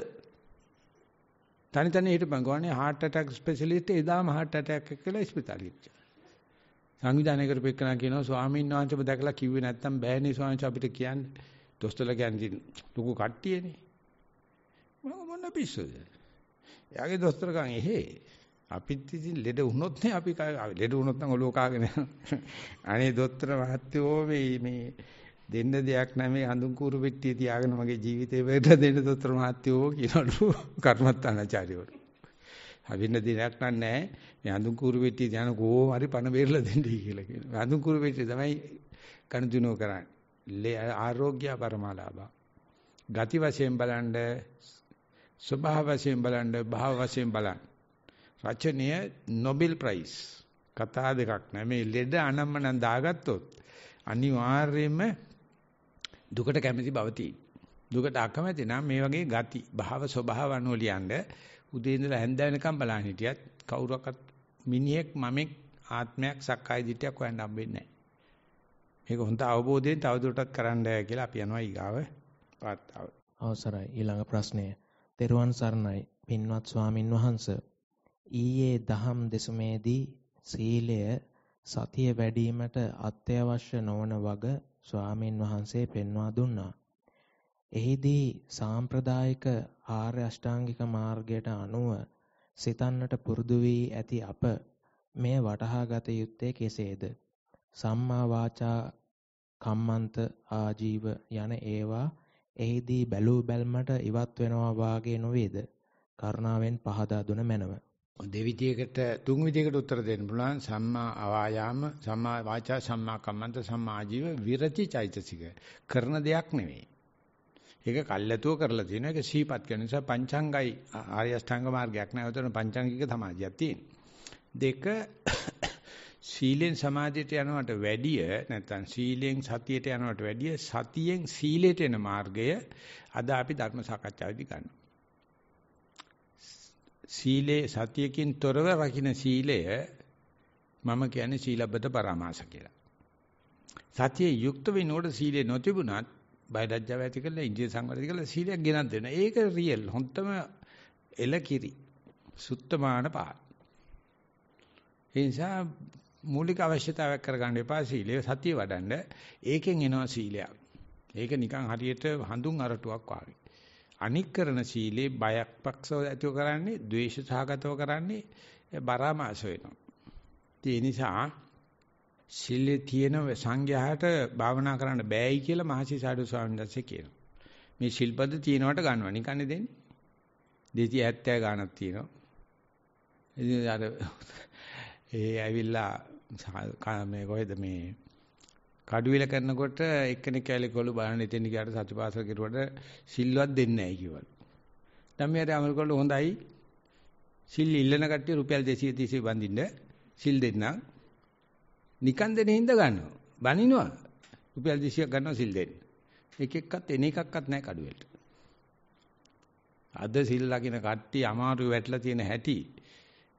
තනි තනි හිටපන් ගෝනේ heart attack ස්පෙෂලිස්ට් එදාම heart attack එක කියලා ස්පිතාලෙට ගියා. සංවිධානය කරපෙන්නා කියනවා ස්වාමීන් වහන්සේම දැකලා කිව්වේ නැත්තම් බෑනේ ස්වාමීන් අපිට කියන්නේ. දොස්තරලා කියන්නේ ලොකු කට්ටියනේ. මොන මොන පිස්සුද? එයාගේ දොස්තරකම් එහෙ අපිත් ඉතින් ලෙඩ වුණොත් නේ අපි ලෙඩ වුණොත් නම් ඔලුව කාගෙන අනේ දොස්තර මහත්තයෝ මේ මේ දෙන්න දෙයක් නැමේ හඳුන් කූරු පෙට්ටිය තියාගෙන මගේ ජීවිතේ වලට දෙන්න දොස්තර මහත්තයෝ කියනලු කර්මත්තානාචාර්යවරු හවින්න දිනක් නැහැ මේ හඳුන් කූරු පෙට්ටිය තියාන කොහොම හරි පණ බේරලා දෙන්නයි කියලා කියනවා හඳුන් කූරු පෙට්ටිය තමයි කණුදුනෝ කරන්නේ ආරෝග්‍ය පරමාලාභ ගති වශයෙන් බලනද ස්වභාව වශයෙන් බලන්න භාව වශයෙන් බලන්න රචනය නොබෙල් ප්‍රයිස් කතා දෙකක් නෑ මේ ලෙඩ අනම්මනම් දාගත්තොත් අනිවාර්යයෙන්ම දුකට කැමති බව දුකට අකමැති නම් මේ වගේ ගති භාව ස්වභාව අනුව ලියනද උදේ ඉඳලා හැන්ද වෙනකම් බලන්න හිටියත් කවුරක්වත් මිනිහෙක් මමෙක් ආත්මයක් සක්කාය දිටියක් හොයන්න හම්බෙන්නේ නැහැ. මේක හොඳ අවබෝධයෙන් තවදුරටත් කරන්න කියලා අපි යනවා ඊගාව වාර්තාව. අවසරයි ඊළඟ ප්‍රශ්නය. තෙරුවන් සරණයි පින්වත් ස්වාමින් වහන්ස ඊයේ දහම් දෙසුමේදී සීලය සතිය වැඩිවීමට අත්‍යවශ්‍ය නොවන වග ස්වාමින් වහන්සේ පෙන්වා දුන්නා. එහිදී සාම්ප්‍රදායික ආර්ය අෂ්ටාංගික මාර්ගයට අනුව සිතන්නට පුරුදු වී ඇති අප මේ වටහා ගත යුත්තේ කෙසේද? සම්මා වාචා කම්මන්ත ආජීව යන ඒවා එහිදී බැලූ බැල්මට ඉවත් වෙනවා වාගේ නොවේද? කරුණාවෙන් පහදා දුන මැනව. දෙවිදියකට තුන් විදියකට උත්තර දෙන්න පුළුවන් සම්මා ආවායාම සම්මා වාචා සම්මා කම්මන්ත සම්මා ආජීව විරති චෛතසික කරන දෙයක් නෙවෙයි. ඒක කල්ැතුව කරලා තියෙන එක සීපත් කරන නිසා පංචංගයි ආර්ය අෂ්ටාංග මාර්ගයක් නෑ උතන පංචංගික සමාධියක් තියෙන. දෙක සීලෙන් සමාධියට යනවට වැඩිය නැත්නම් සීලෙන් සතියට යනවට වැඩිය සතියෙන් සීලයට එන මාර්ගය අද අපි ධර්ම සාකච්ඡාවේදී ගන්නවා. සීලේ සතියකින් තොරව රකින්න සීලය මම කියන්නේ සීලබ්බත පරාමාස කියලා. සතිය යුක්ත වෙනකොට සීලේ නොතිබුණත් බයදජ්ජාව ඇති කරලා ඉන්ද්‍රිය සංවරය කරලා සීලයක් ගෙනත් දෙනවා. ඒක රියල් හොන්තම එලකිරි සුත්තමාන පාඩ. ඒ නිසා මූලික අවශ්‍යතාවයක් කරගන්න එපා සීලය සතිය වඩන්න. ඒකෙන් එනවා සීලයක්. ඒක නිකන් හරියට හඳුන් අරටුවක් වගේ. අනික් කරන සීලේ බයක් පක්ෂව ඇතිව කරන්නේ, ද්වේෂ සහගතව කරන්නේ බරාමාස වෙනවා. ඒ නිසා සීලේ තියෙන සංඝයාට භාවනා කරන්න බෑයි කියලා මහසි සාඩු ස්වාමීන් වහන්සේ කියනවා. මේ ශිල්පද තියෙනවට ගන්නවා නිකන්නේ දෙන්නේ. 270 ගානක් තියෙනවා. ඉතින් අර ඒ ඇවිල්ලා මේ කොහෙද මේ කඩුවිල කරනකොට එක්කෙනෙක් කැලිකොළු බලන්න ඉතින් ගියාට සතිපාසල කෙරුවට සිල්වත් දෙන්නේ නැහැ කිව්වලු. දැන් මෙයාට අමල්කොළු හොඳයි. සිල් ඉල්ලන කට්ටිය රුපියල් 230 බඳින්න සිල් දෙන්නම්. නිකන් දෙන හිඳ ගන්නවා. බනිනවා. රුපියල් 200ක් ගන්නවා සිල් දෙන්න. එක එක්කත් එන එකක්වත් නැහැ කඩුවෙලට. අද සිල් ලකින කට්ටිය අමාරු වැටලා තියෙන හැටි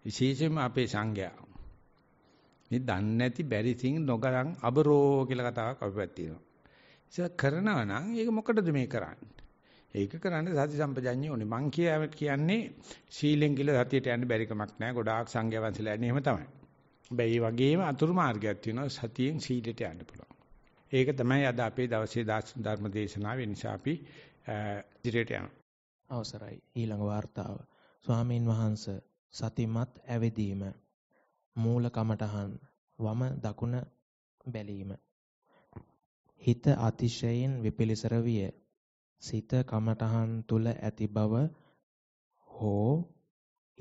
විශේෂයෙන්ම අපේ සංඝයා මේ දන්නේ නැති බැරි thing නොගරන් අබරෝ කියලා කතාවක් අපිපැත් තියෙනවා. ඒක කරනවා නම් ඒක මොකටද මේ කරන්නේ? ඒක කරන්නේ සති සම්පජඤ්ඤය ඕනේ. මං කියන්නේ සීලෙන් කියලා සතියට යන්න බැරි කමක් නැහැ. ගොඩාක් සංඝයා වහන්සේලා යන්නේ එහෙම තමයි. හැබැයි ඒ වගේම අතුරු මාර්ගයක් තියෙනවා සතියෙන් සීලයට යන්න පුළුවන්. ඒක තමයි අද අපේ දවසේ ධර්ම දේශනාව නිසා අපි ඉදිරියට යනවා. අවසරයි ඊළඟ වார்த்தාව. ස්වාමින් වහන්සේ සතිමත් ඇවිදීම මූල කමටහන් වම දකුණ බැලීම හිත අතිශයෙන් විපිලිසර විය සිත කමටහන් තුල ඇති බව හෝ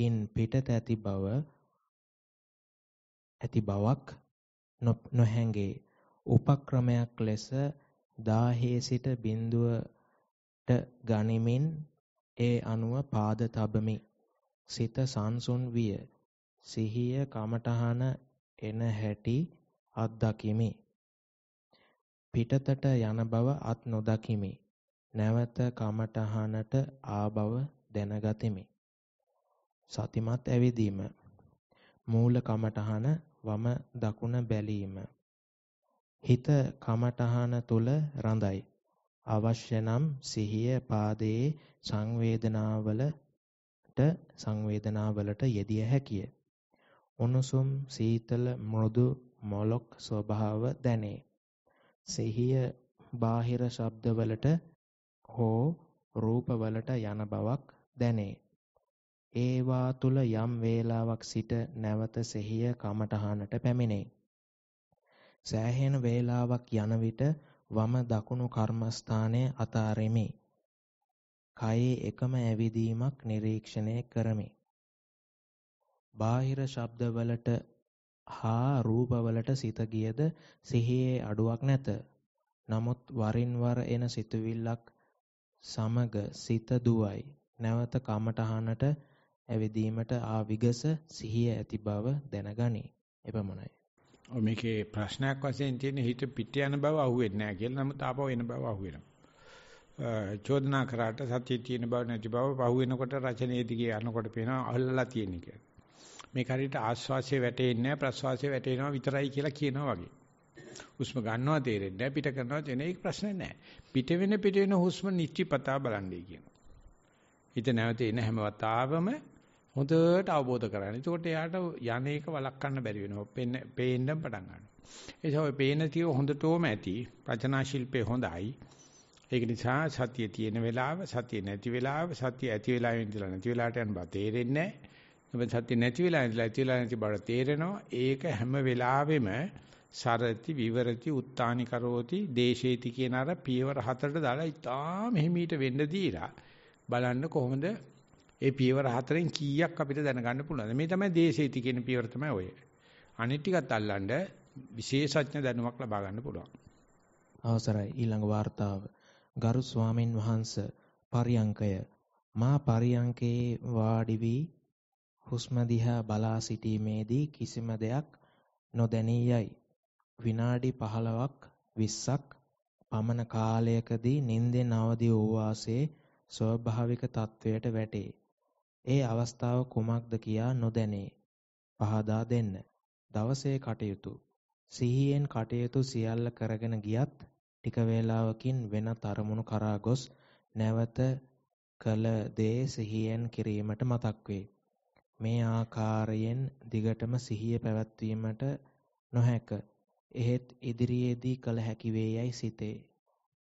ඉන් පිටත ඇති බව ඇති බවක් නොහැඟේ උපක්‍රමයක් ලෙස 1000 සිට බිඳුවට ගනිමින් ඒ අනුව පාද තබමි සිත සංසුන් විය සිහිය කමඨහන එන හැටි අත්දකිමි. පිටතට යන බව අත් නොදකිමි. නැවත කමඨහනට ආබව දැනගතිමි. සතිමත් ඇවිදීම මූල කමඨහන වම දකුණ බැලීම හිත කමඨහන තුල රඳයි අවශ්‍ය නම් සිහිය පාදයේ සංවේදනාවලට සංවේදනාවලට යෙදිය හැකිය උණුසුම් සීතල මෘදු මොලොක් ස්වභාව දැනේ. සිහිය බාහිර ශබ්දවලට හෝ රූපවලට යන බවක් දැනේ. ඒවා තුල යම් වේලාවක් සිට නැවත සිහිය කමටහනට පැමිණේ. සෑහෙන වේලාවක් යන විට වම දකුණු කර්මස්ථානයේ අතාරෙමි. කයේ එකම ඇවිදීමක් නිරීක්ෂණය කරමි. බාහිර ශබ්දවලට හා රූපවලට සිත ගියද සිහියේ අඩුවක් නැත. නමුත් වරින් වර එන සිතුවිල්ලක් සමග සිත දුවයි. නැවත කමටහනට ඇවිදීමට ආ විගස සිහිය ඇති බව දැනගනි. එපමණයි. මේකේ ප්‍රශ්නයක් වශයෙන් තියෙන හිත පිට යන බව අහුවෙන්නේ නැහැ කියලා. නමුත් ආපහු එන බව අහුවෙනවා. චෝදනා කරාට සත්‍ය තියෙන බව නැති බව පහුවෙනකොට රචනයේදී යනකොට පේනවා අල්ලලා තියෙන කියලා. මේක හරියට ආශ්වාසයේ වැටෙන්නේ නැහැ ප්‍රශ්වාසයේ වැටෙනවා විතරයි කියලා කියනවා වගේ. හුස්ම ගන්නවා තේරෙන්නේ නැහැ පිට කරනවා තේරෙන්නේ ඒක ප්‍රශ්නේ නැහැ. පිට වෙන පිට වෙන හුස්ම නිශ්චිපතා බලන්නේ කියනවා. හිත නැවත එන හැම වතාවම හොඳට අවබෝධ කරගන්න. එතකොට එයාට යන එක වළක්වන්න බැරි වෙනවා. පේන්න පේන්න පටන් ගන්නවා. ඒ ඔය පේන තිය හොඳටම ඇති. රචනා ශිල්පේ හොඳයි. ඒක නිසා සතිය තියෙන වෙලාව, සතිය නැති වෙලාව, සතිය ඇති වෙලාවෙන් ඉඳලා නැති වෙලාවට යන බා තේරෙන්නේ නැහැ. හැබැයි සත්‍ය නැති වෙලා ඉඳලා ඇති වෙලා නැති බව තේරෙනවා. ඒක හැම වෙලාවෙම සරති විවරති උත්තානි කරෝති දේශේති කියන අර පියවර හතරට දාලා ඉතාම හිමීට වෙන්න දීලා බලන්න කොහොමද ඒ පියවර හතරෙන් කීයක් අපිට දැනගන්න පුළුවන්ද මේ තමයි දේශේති කියන පියවර තමයි ඔය අනිත් ටිකත් අල්ලන්න විශේෂඥ දැනුමක් ලබා ගන්න පුළුවන් අවසරයි ඊළඟ වார்த்தාව ගරු ස්වාමින් වහන්සේ පරියංකය මා පරියංකේ වාඩි වී හුස්ම දිහා බලා සිටීමේදී කිසිම දෙයක් නොදැනී යයි. විනාඩි 15ක් 20ක් පමණ කාලයකදී නිින්දෙන් අවදි වූ වාසේ ස්වභාවික තත්වයට වැටේ. ඒ අවස්ථාව කුමක්ද කියා නොදැනේ. පහදා දෙන්න. දවසේ කටයුතු සිහියෙන් කටයුතු සියල්ල කරගෙන ගියත් ටික වේලාවකින් වෙන තරමුණු කරා ගොස් නැවත කළ දේ සිහියෙන් කිරීමට මතක් වේ. මේ ආකාරයෙන් දිගටම සිහිය පැවැත්වීමට නොහැක. එහෙත් ඉදිරියේදී කළ හැකි වේයයි සිතේ.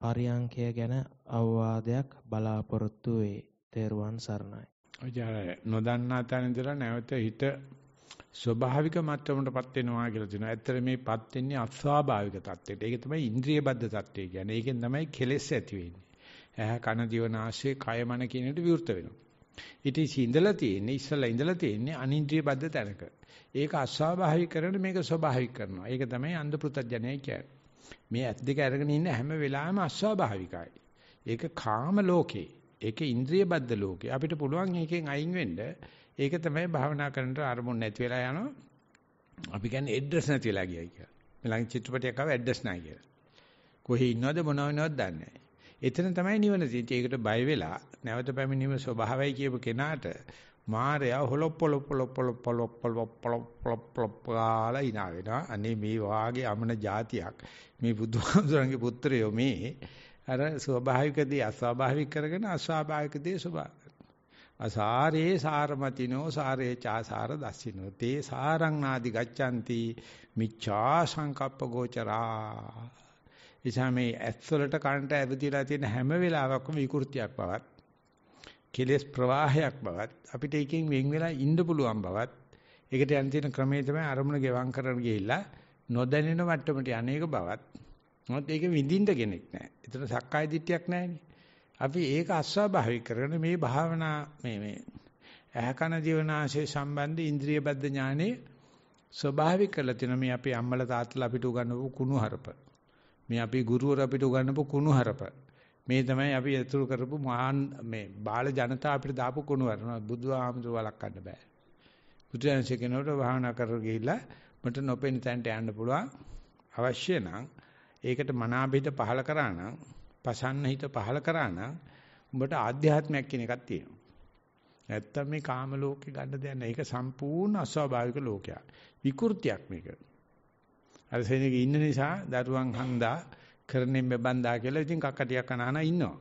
පරියංකය ගැන අවවාදයක් බලාපොරොත්තු වේ. තෙරුවන් සරණයි. ඔය නොදන්නා තැන ඉඳලා නැවත හිත ස්වභාවික මට්ටමටපත් වෙනවා කියලා තියෙනවා. ඇත්තට මේපත් වෙන්නේ අස්වාභාවික තත්ත්වයට. ඒක තමයි ඉන්ද්‍රිය බද්ධ තත්ත්වය කියන්නේ. ඒකෙන් තමයි කෙලෙස් ඇති වෙන්නේ. ඇහ කන දිව නාසය කය මන කියන විවෘත වෙනවා. ඉතින් ඉඳලා තියෙන්නේ ඉස්සලා ඉඳලා තියෙන්නේ අනින්ද්‍රිය බද්ධ තැනක. ඒක අස්වාභාවික කරන මේක ස්වභාවික කරනවා. ඒක තමයි අන්ධ පෘතඥය කියන්නේ. මේ ඇත් දෙක අරගෙන ඉන්න හැම වෙලාවෙම අස්වාභාවිකයි. ඒක කාම ලෝකේ. ඒක ඉන්ද්‍රිය බද්ධ ලෝකේ. අපිට පුළුවන් එකෙන් අයින් වෙන්න. ඒක තමයි භාවනා කරනට අරමුණ නැති වෙලා යනවා. අපි කියන්නේ ඇඩ්‍රස් නැති වෙලා ගියයි කියලා. මේ ළඟ චිත්‍රපටයක් ආව ඇඩ්‍රස් නැහැ කියලා. කොහේ ඉන්නවද මොනව වෙනවද දන්නේ නැහැ. එතන තමයි නිවන තියෙන්නේ. ඒකට බය වෙලා නැවත පැමිණීම ස්වභාවයි කියපු කෙනාට මායя හොලොප්පොල පොලොප්පොල පොලොප්පොල පොලොප්පොල ඉනාවෙනවා. අනේ මේ වාගේ අමන જાතියක්. මේ බුදුහාමුදුරන්ගේ පුත්‍රයෝ මේ අර ස්වභාවිකදී අස්වාභාවික කරගෙන අස්වාභාවිකදී ස්වභාව අසාරේ සාරමතිනෝ සාරේ චාසාර දස්සිනෝ තේ සාරං නාදි ගච්ඡanti මිච්ඡා සංකප්ප ගෝචරා නිසා මේ ඇස්වලට කනට ඇවිදලා තියෙන හැම වෙලාවකම විකෘතියක් බවත් කෙලෙස් ප්‍රවාහයක් බවත් අපිට එකකින් වෙන් වෙලා ඉන්න පුළුවන් බවත් ඒකට යන තියෙන ක්‍රමයේ තමයි අරමුණ ගෙවම් කරගෙන ගිහිල්ලා නොදැනෙන මට්ටමට අනේක බවත් මොකද ඒක විඳින්න කෙනෙක් නැහැ. ඒතර සක්කාය දිට්ඨියක් නැහැනේ. අපි ඒක අස්වාභාවික කරගෙන මේ භාවනා මේ මේ ඇහකන ජීවනාශය සම්බන්ධ ඉන්ද්‍රිය බද්ධ ඥානේ ස්වභාවික කරලා තියෙන මේ අපේ අම්මලා තාත්තලා අපිට උගන්වපු කුණු හරප. මේ අපි ගුරුවර අපිට උගන්වපු කුණුහරප. මේ තමයි අපි ඇතුළු කරපු මහාන් මේ බාල ජනතාව අපිට දාපු කුණුහරප. බුදුහාමුදුරුව වළක්වන්න බෑ. බුදුරජාණන්සේ කෙනෙකුට වහනා කර ගිහිල්ලා මට නොපෙන තැනට යන්න පුළුවන්. අවශ්‍ය නම් ඒකට මනාපිත පහල කරා නම් පසන්න හිත පහල කරා නම් උඹට ආධ්‍යාත්මයක් කියන එකක් තියෙනවා. නැත්තම් මේ කාම ලෝකේ ගන්න දෙයක් නෑ. ඒක සම්පූර්ණ අස්වාභාවික ලෝකයක්. විකෘතියක් මේක. අර සෙනෙක ඉන්න නිසා දරුවන් හන්දා කරන්නේ මෙබන්දා කියලා ඉතින් කක්කටියක් කනහනා ඉන්නවා.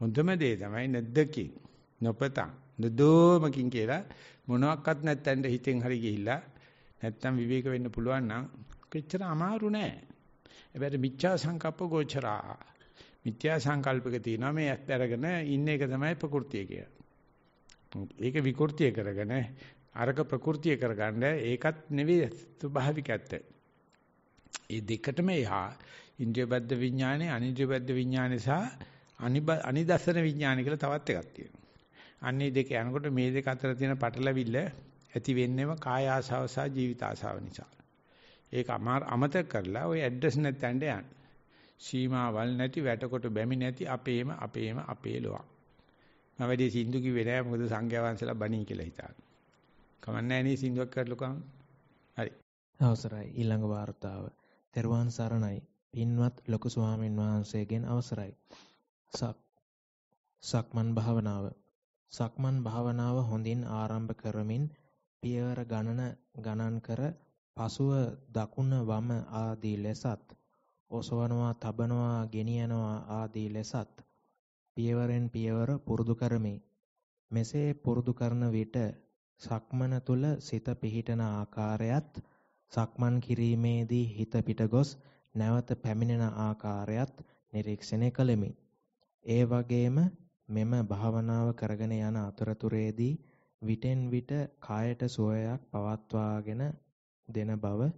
හොඳම දේ තමයි නැද්දකින් නොපතන් නදෝමකින් කියලා මොනවත් නැත්තෙන්ද හිතෙන් හරි ගිහිල්ලා නැත්තම් විවේක වෙන්න පුළුවන් නම් කෙච්චර අමාරු නෑ. හැබැයි මිච්ඡා සංකප්ප ගෝචරා. මිත්‍යා සංකල්පක තියෙනවා මේ ඇත්ත අරගෙන ඉන්න එක තමයි ප්‍රകൃතිය කියන්නේ. ඒක විකෘතිය කරගෙන අරක ප්‍රകൃතිය කරගන්න ඒකත් නෙවෙයි ස්වභාවික ඇත්ත. ඒ දෙකටම එහා ඉන්ද්‍රිය බද්ධ විඥානෙ, අනිද්‍රිය බද්ධ විඥානෙ සහ අනිදසන විඥානෙ කියලා තවත් එකක් තියෙනවා. අන්නේ දෙක යනකොට මේ දෙක අතර තියෙන පටලැවිල්ල ඇති වෙන්නේම කාය ආසාව සහ ජීවිත ආසාව නිසා. ඒක අමාර අමතක කරලා ওই ඇඩ්‍රස් නැත්නම් යන්න. සීමාවල් නැති වැටකොට බැමි නැති අපේම අපේම අපේ ලොවක්. මම වැඩි සින්දු කිව්වේ නෑ මොකද සංඝයා වහන්සේලා බණී කියලා හිතාන. කමන්නේ නෑ නේ සින්දුවක් කරලකම්. හරි. අවසරයි ඊළඟ වார்த்தාව. තෙරුවන් සරණයි. පින්වත් ලොකු ස්වාමීන් වහන්සේගෙන් අවසරයි. සක් සක්මන් භාවනාව. සක්මන් භාවනාව හොඳින් ආරම්භ කරමින් පියවර ගණන ගණන් කර පසුව දකුණ වම ආදී ලෙසත් ඔසවනවා, තබනවා, ගෙනියනවා ආදී ලෙසත් පියවරෙන් පියවර පුරුදු කරමි. මෙසේ පුරුදු කරන විට සක්මන තුල සිත පිහිටන ආකාරයත් සක්මන් කිරීමේදී හිත පිටගොස් නැවත පැමිණෙන ආකාරයත් නිරීක්ෂණය කළෙමි. ඒ වගේම මෙම භාවනාව කරගෙන යන අතරතුරේදී විටෙන් විට කායට සුවයක් පවත්වාගෙන දෙන බව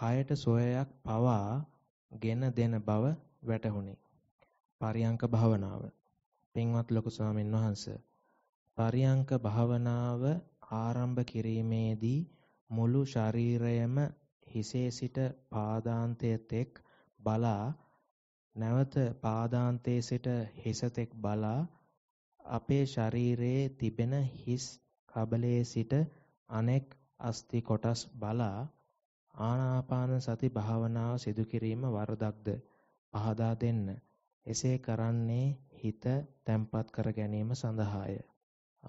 කායට සුවයක් පවාගෙන දෙන බව වැටහුණි. පරියංක භාවනාව. පින්වත් ලොකු ස්වාමීන් වහන්සේ පරියංක භාවනාව ආරම්භ කිරීමේදී මුළු ශරීරයම හිසේ සිට පාදාන්තය තෙක් බලා නැවත පාදාන්තයේ සිට හිස තෙක් බලා අපේ ශරීරයේ තිබෙන හිස් කබලයේ සිට අනෙක් අස්ති කොටස් බලා ආනාපාන සති භාවනාව සිදු කිරීම වරදක්ද පහදා දෙන්න. එසේ කරන්නේ හිත තැම්පත් කර ගැනීම සඳහාය.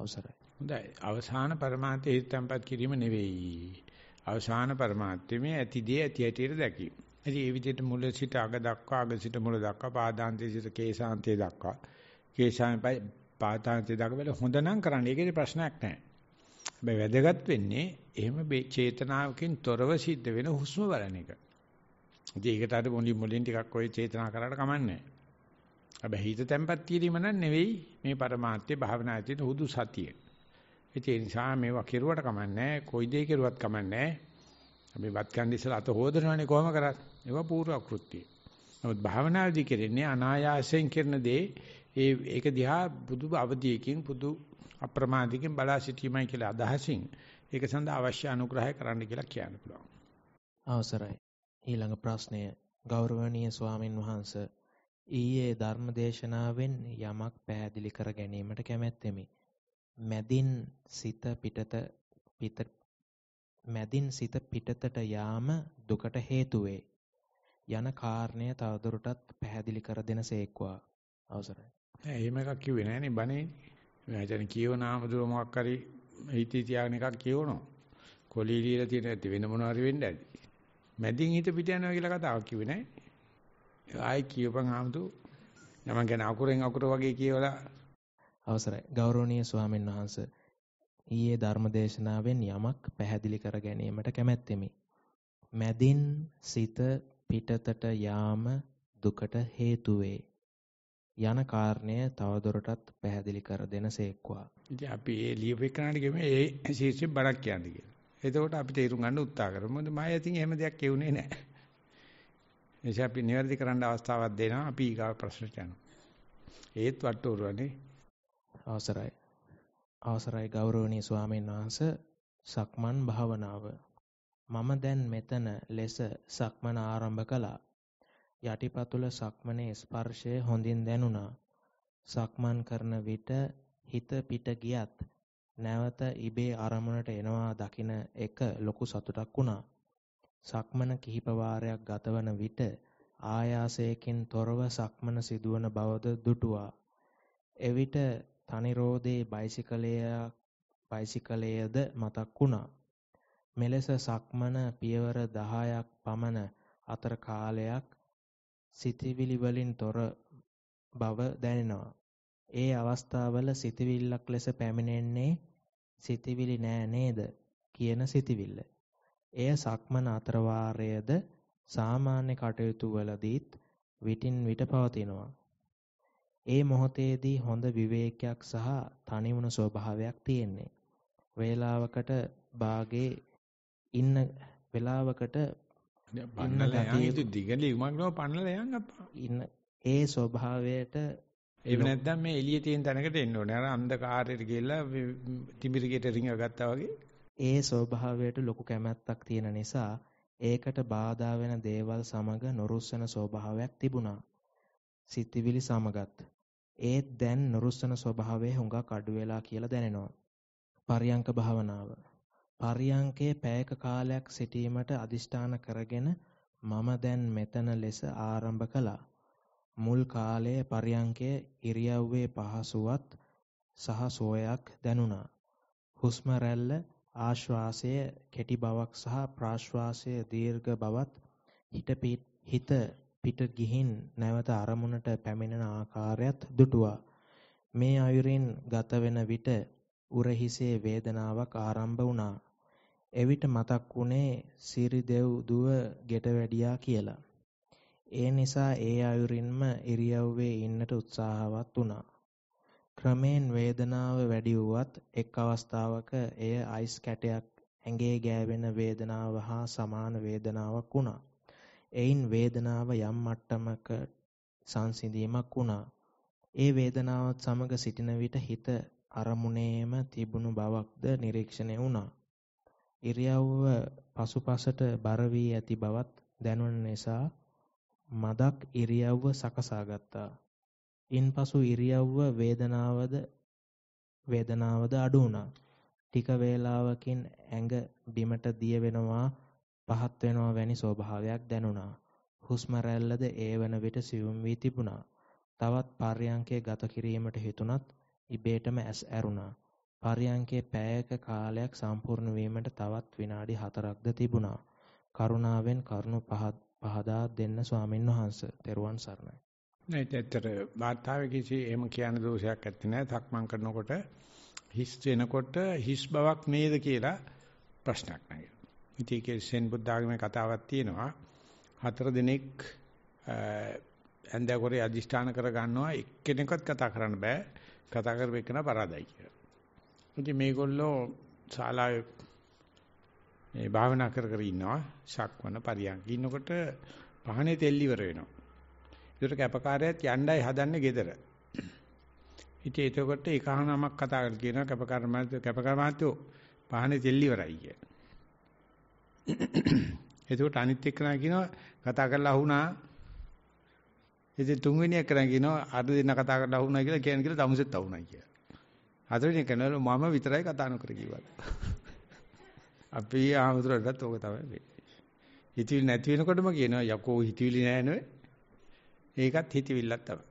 අවසරයි. හොඳයි. අවසාන પરමාර්ථය හිතම්පත් කිරීම නෙවෙයි. අවසාන પરමාර්ථයේ ඇතිදී ඇති හැටියට දැකීම. ඉතින් මේ විදිහට මුල සිට අග දක්වා අග සිට මුල දක්වා පාදාන්තයේ සිට කේසාන්තයේ දක්වා කේසාන්තයේ පාදාන්තයේ දක්වා වල හොඳ නම් කරන්න. ඒකේ ප්‍රශ්නයක් නැහැ. හැබැයි වැදගත් වෙන්නේ එහෙම චේතනාවකින් තොරව සිද්ධ වෙන හුස්ම බලන එක. ඉතින් ඒකට අර මුලින් මුලින් ටිකක් ඔය චේතනා කරාට කමන්නේ නැහැ. හැබැයි හිත තැම්පත් කිරීම නම් නෙවෙයි මේ પરමාර්ථයේ භාවනා ඇතුළේ හුදු සතියේ ඒ නිසා මේවා කෙරුවට කමන්නේ කොයි දෙයක් කෙරුවත් කමන්නේ අපි වත් කන්දි ඉස්සලා අත හොදනවනේ කොහොම කරත් ඒවා පූර්ව කෘත්‍යය. නමුත් භාවනාදී කෙරෙන්නේ අනායාසයෙන් කරන දේ ඒ ඒක දිහා බුදු අවදියකින් බුදු අප්‍රමාදිකින් බලා සිටීමයි කියලා අදහසින් ඒක සඳහා අවශ්‍ය අනුග්‍රහය කරන්න කියලා කියන්න පුළුවන්. අවසරයි. ඊළඟ ප්‍රශ්නය ගෞරවනීය ස්වාමින් වහන්සේ ඊයේ ධර්ම දේශනාවෙන් යමක් පැහැදිලි කර ගැනීමට කැමැත්තෙමි. මැදින් සිත පිටත පිට මැදින් සිත පිටතට යාම දුකට හේතු වේ. යන කාරණය තවදුරටත් පැහැදිලි කර දෙනසේක්වා. අවසරයි. එහෙම එකක් කිව්වේ නෑනේ බණේ. මම කියවනාම දුර මොකක් හරි හිතේ තියාගෙන එකක් කියවනවා. කොලී දීලා තියෙන ඇති වෙන මොනවා හරි වෙන්න ඇති. මැදින් හිත පිට යනවා කියලා කතාවක් කිව්වේ නෑ. ආයි කියපන් ආමතු. නම ගැන අකුරෙන් අකුර වගේ කියවලා අවසරයි ගෞරවනීය ස්වාමීන් වහන්ස ඊයේ ධර්මදේශනාවෙන් යමක් පැහැදිලි කර ගැනීමට කැමැත්තෙමි. මැදින් සිත පිටතට යාම දුකට හේතු වේ. යන කාරණය තවදුරටත් පැහැදිලි කර දෙනසේක්වා. ඉතින් අපි ඒ ලියපෙකනට ගෙමේ ඒ ශීර්ෂයෙන් බණක් කියන්නේ කියලා. එතකොට අපි තේරුම් ගන්න උත්සාහ කරමු. මොකද මම ඇතින් එහෙම දෙයක් කියුනේ නැහැ. එيشා අපි නිවැරදි කරන්න අවස්ථාවක් දෙනවා. අපි ඊගාව ප්‍රශ්නට යනවා. ඒත් වට්ටෝරුවනේ අවසරයි. අවසරයි ගෞරවනීය ස්වාමීන් වහන්ස සක්මන් භාවනාව. මම දැන් මෙතන ලෙස සක්මන ආරම්භ කළා. යටිපතුල සක්මනේ ස්පර්ශය හොඳින් දැනුණා. සක්මන් කරන විට හිත පිට ගියත් නැවත ඉබේ අරමුණට එනවා දකින එක ලොකු සතුටක් වුණා. සක්මන කිහිප වාරයක් ගතවන විට ආයාසයෙන් තොරව සක්මන සිදුවන බවද දුටුවා. එවිට තනිරෝදේ බයිසිකලයක් බයිසිකලයද මතක් වුණා. මෙලෙස සක්මන පියවර 10ක් පමණ අතර කාලයක් සිතවිලි වලින් තොර බව දැනෙනවා. ඒ අවස්ථාවල සිතවිල්ලක් ලෙස පැමිණෙන්නේ සිතවිලි නෑ නේද කියන සිතවිල්ල. එය සක්මන අතර වාරයේද සාමාන්‍ය කටයුතු වලදීත් විටින් විට පවතිනවා. ඒ මොහොතේදී හොඳ විවේකයක් සහ තනිවුණු ස්වභාවයක් තියෙන්නේ. වේලාවකට බාගේ ඉන්න වේලාවකට පන්නලා යන්නේ දිගලි උමග්නව පන්නලා යන්න අප්පා. ඉන්න ඒ ස්වභාවයට එහෙම නැත්නම් මේ එළියේ තියෙන තැනකට එන්න ඕනේ. අර අන්ධකාරයට ගිහලා තිමිරිගෙට රිංග ගත්තා වගේ. ඒ ස්වභාවයට ලොකු කැමැත්තක් තියෙන නිසා ඒකට බාධා වෙන දේවල් සමග නොරුස්සන ස්වභාවයක් තිබුණා. සිතිවිලි සමගත් ඒත් දැන් නුරුස්සන ස්වභාවය හුඟක් අඩු වෙලා කියලා දැනෙනවා. පරියංක භාවනාව. පරියංකේ පැයක කාලයක් සිටීමට අදිෂ්ඨාන කරගෙන මම දැන් මෙතන ලෙස ආරම්භ කළා. මුල් කාලයේ පරියංකයේ ඉරියව්වේ පහසුවත් සහ සෝයක් දැනුණා. හුස්ම රැල්ල ආශ්වාසයේ කෙටි බවක් සහ ප්‍රාශ්වාසයේ දීර්ඝ බවත් හිත පිට ගිහින් නැවත අරමුණට පැමිණෙන ආකාරයත් දුටුවා. මේ අයුරින් ගත වෙන විට උරහිසේ වේදනාවක් ආරම්භ වුණා. එවිට මතක් වුණේ සිරිදෙව් දුව ගෙටවැඩියා කියලා. ඒ නිසා ඒ අයුරින්ම ඉරියව්වේ ඉන්නට උත්සාහවත් වුණා. ක්‍රමයෙන් වේදනාව වැඩි වුවත් එක් අවස්ථාවක එය අයිස් කැටයක් ඇඟේ ගෑවෙන වේදනාව හා සමාන වේදනාවක් වුණා. එයින් වේදනාව යම් මට්ටමක සංසිඳීමක් වුණා. ඒ වේදනාවත් සමග සිටින විට හිත අරමුණේම තිබුණු බවක්ද නිරීක්ෂණය වුණා. ඉරියව්ව පසුපසට බර වී ඇති බවත් දැනුන නිසා මදක් ඉරියව්ව සකසා ගත්තා. ඉන්පසු ඉරියව්ව වේදනාවද වේදනාවද අඩු වුණා. ටික වේලාවකින් ඇඟ බිමට දිය වෙනවා පහත් වෙනවා වැනි ස්වභාවයක් දැනුණා. හුස්ම රැල්ලද ඒ වන විට සියුම් වී තිබුණා. තවත් පර්යංකයේ ගත කිරීමට හිතුණත් ඉබේටම ඇස් ඇරුණා. පර්යංකයේ පැයක කාලයක් සම්පූර්ණ වීමට තවත් විනාඩි 4ක්ද තිබුණා. කරුණාවෙන් කරුණු පහදා දෙන්න ස්වාමින් වහන්සේ. තෙරුවන් සරණයි. නැත්නම් වාතාවේ කිසි එහෙම කියන දෝෂයක් ඇත්තේ නැහැ. සක්මන් කරනකොට හිස් වෙනකොට හිස් බවක් නේද කියලා ප්‍රශ්නයක් නැහැ. ඉතින් ඒකේ සෙන් බුද්ධාගමේ කතාවක් තියෙනවා. හතර දිනක් ඇන්දකොරේ අදිෂ්ඨාන කර ගන්නවා එක්කෙනෙක්වත් කතා කරන්න බෑ. කතා කරපෙන්න පරාදයි කියලා. ඉතින් මේගොල්ලෝ ශාලාවේ මේ භාවනා කර කර ඉන්නවා. ශක්වන පරියන්ක ඉන්නකොට පහනේ තෙල් ඉවර වෙනවා. ඒකට කැපකාරයත් යණ්ඩයි හදන්නේ gedara. ඉතින් එතකොට එකහනමක් කතා කරලා කියනවා කැපකාර මාත්‍යෝ කැපකාර මාත්‍යෝ පහනේ තෙල් ඉවරයි කියලා. එතකොට අනිත් එක්කනා කියනවා කතා කරලා අහුණා. ඉතින් තුන්වෙනි එක්කනා කියනවා අර දෙන්න කතා කරලා අහුණා කියලා කියන්නේ කියලා තමුසෙත් අහුණා කියලා. හතරවෙනි එක්කනා මම විතරයි කතා නොකර කිව්වා. අපි ආමතුරටත් ඕක තමයි වෙන්නේ. හිතවිලි නැති වෙනකොටම කියනවා යකෝ හිතවිලි නෑ නේ. ඒකත් හිතවිල්ලක් තමයි.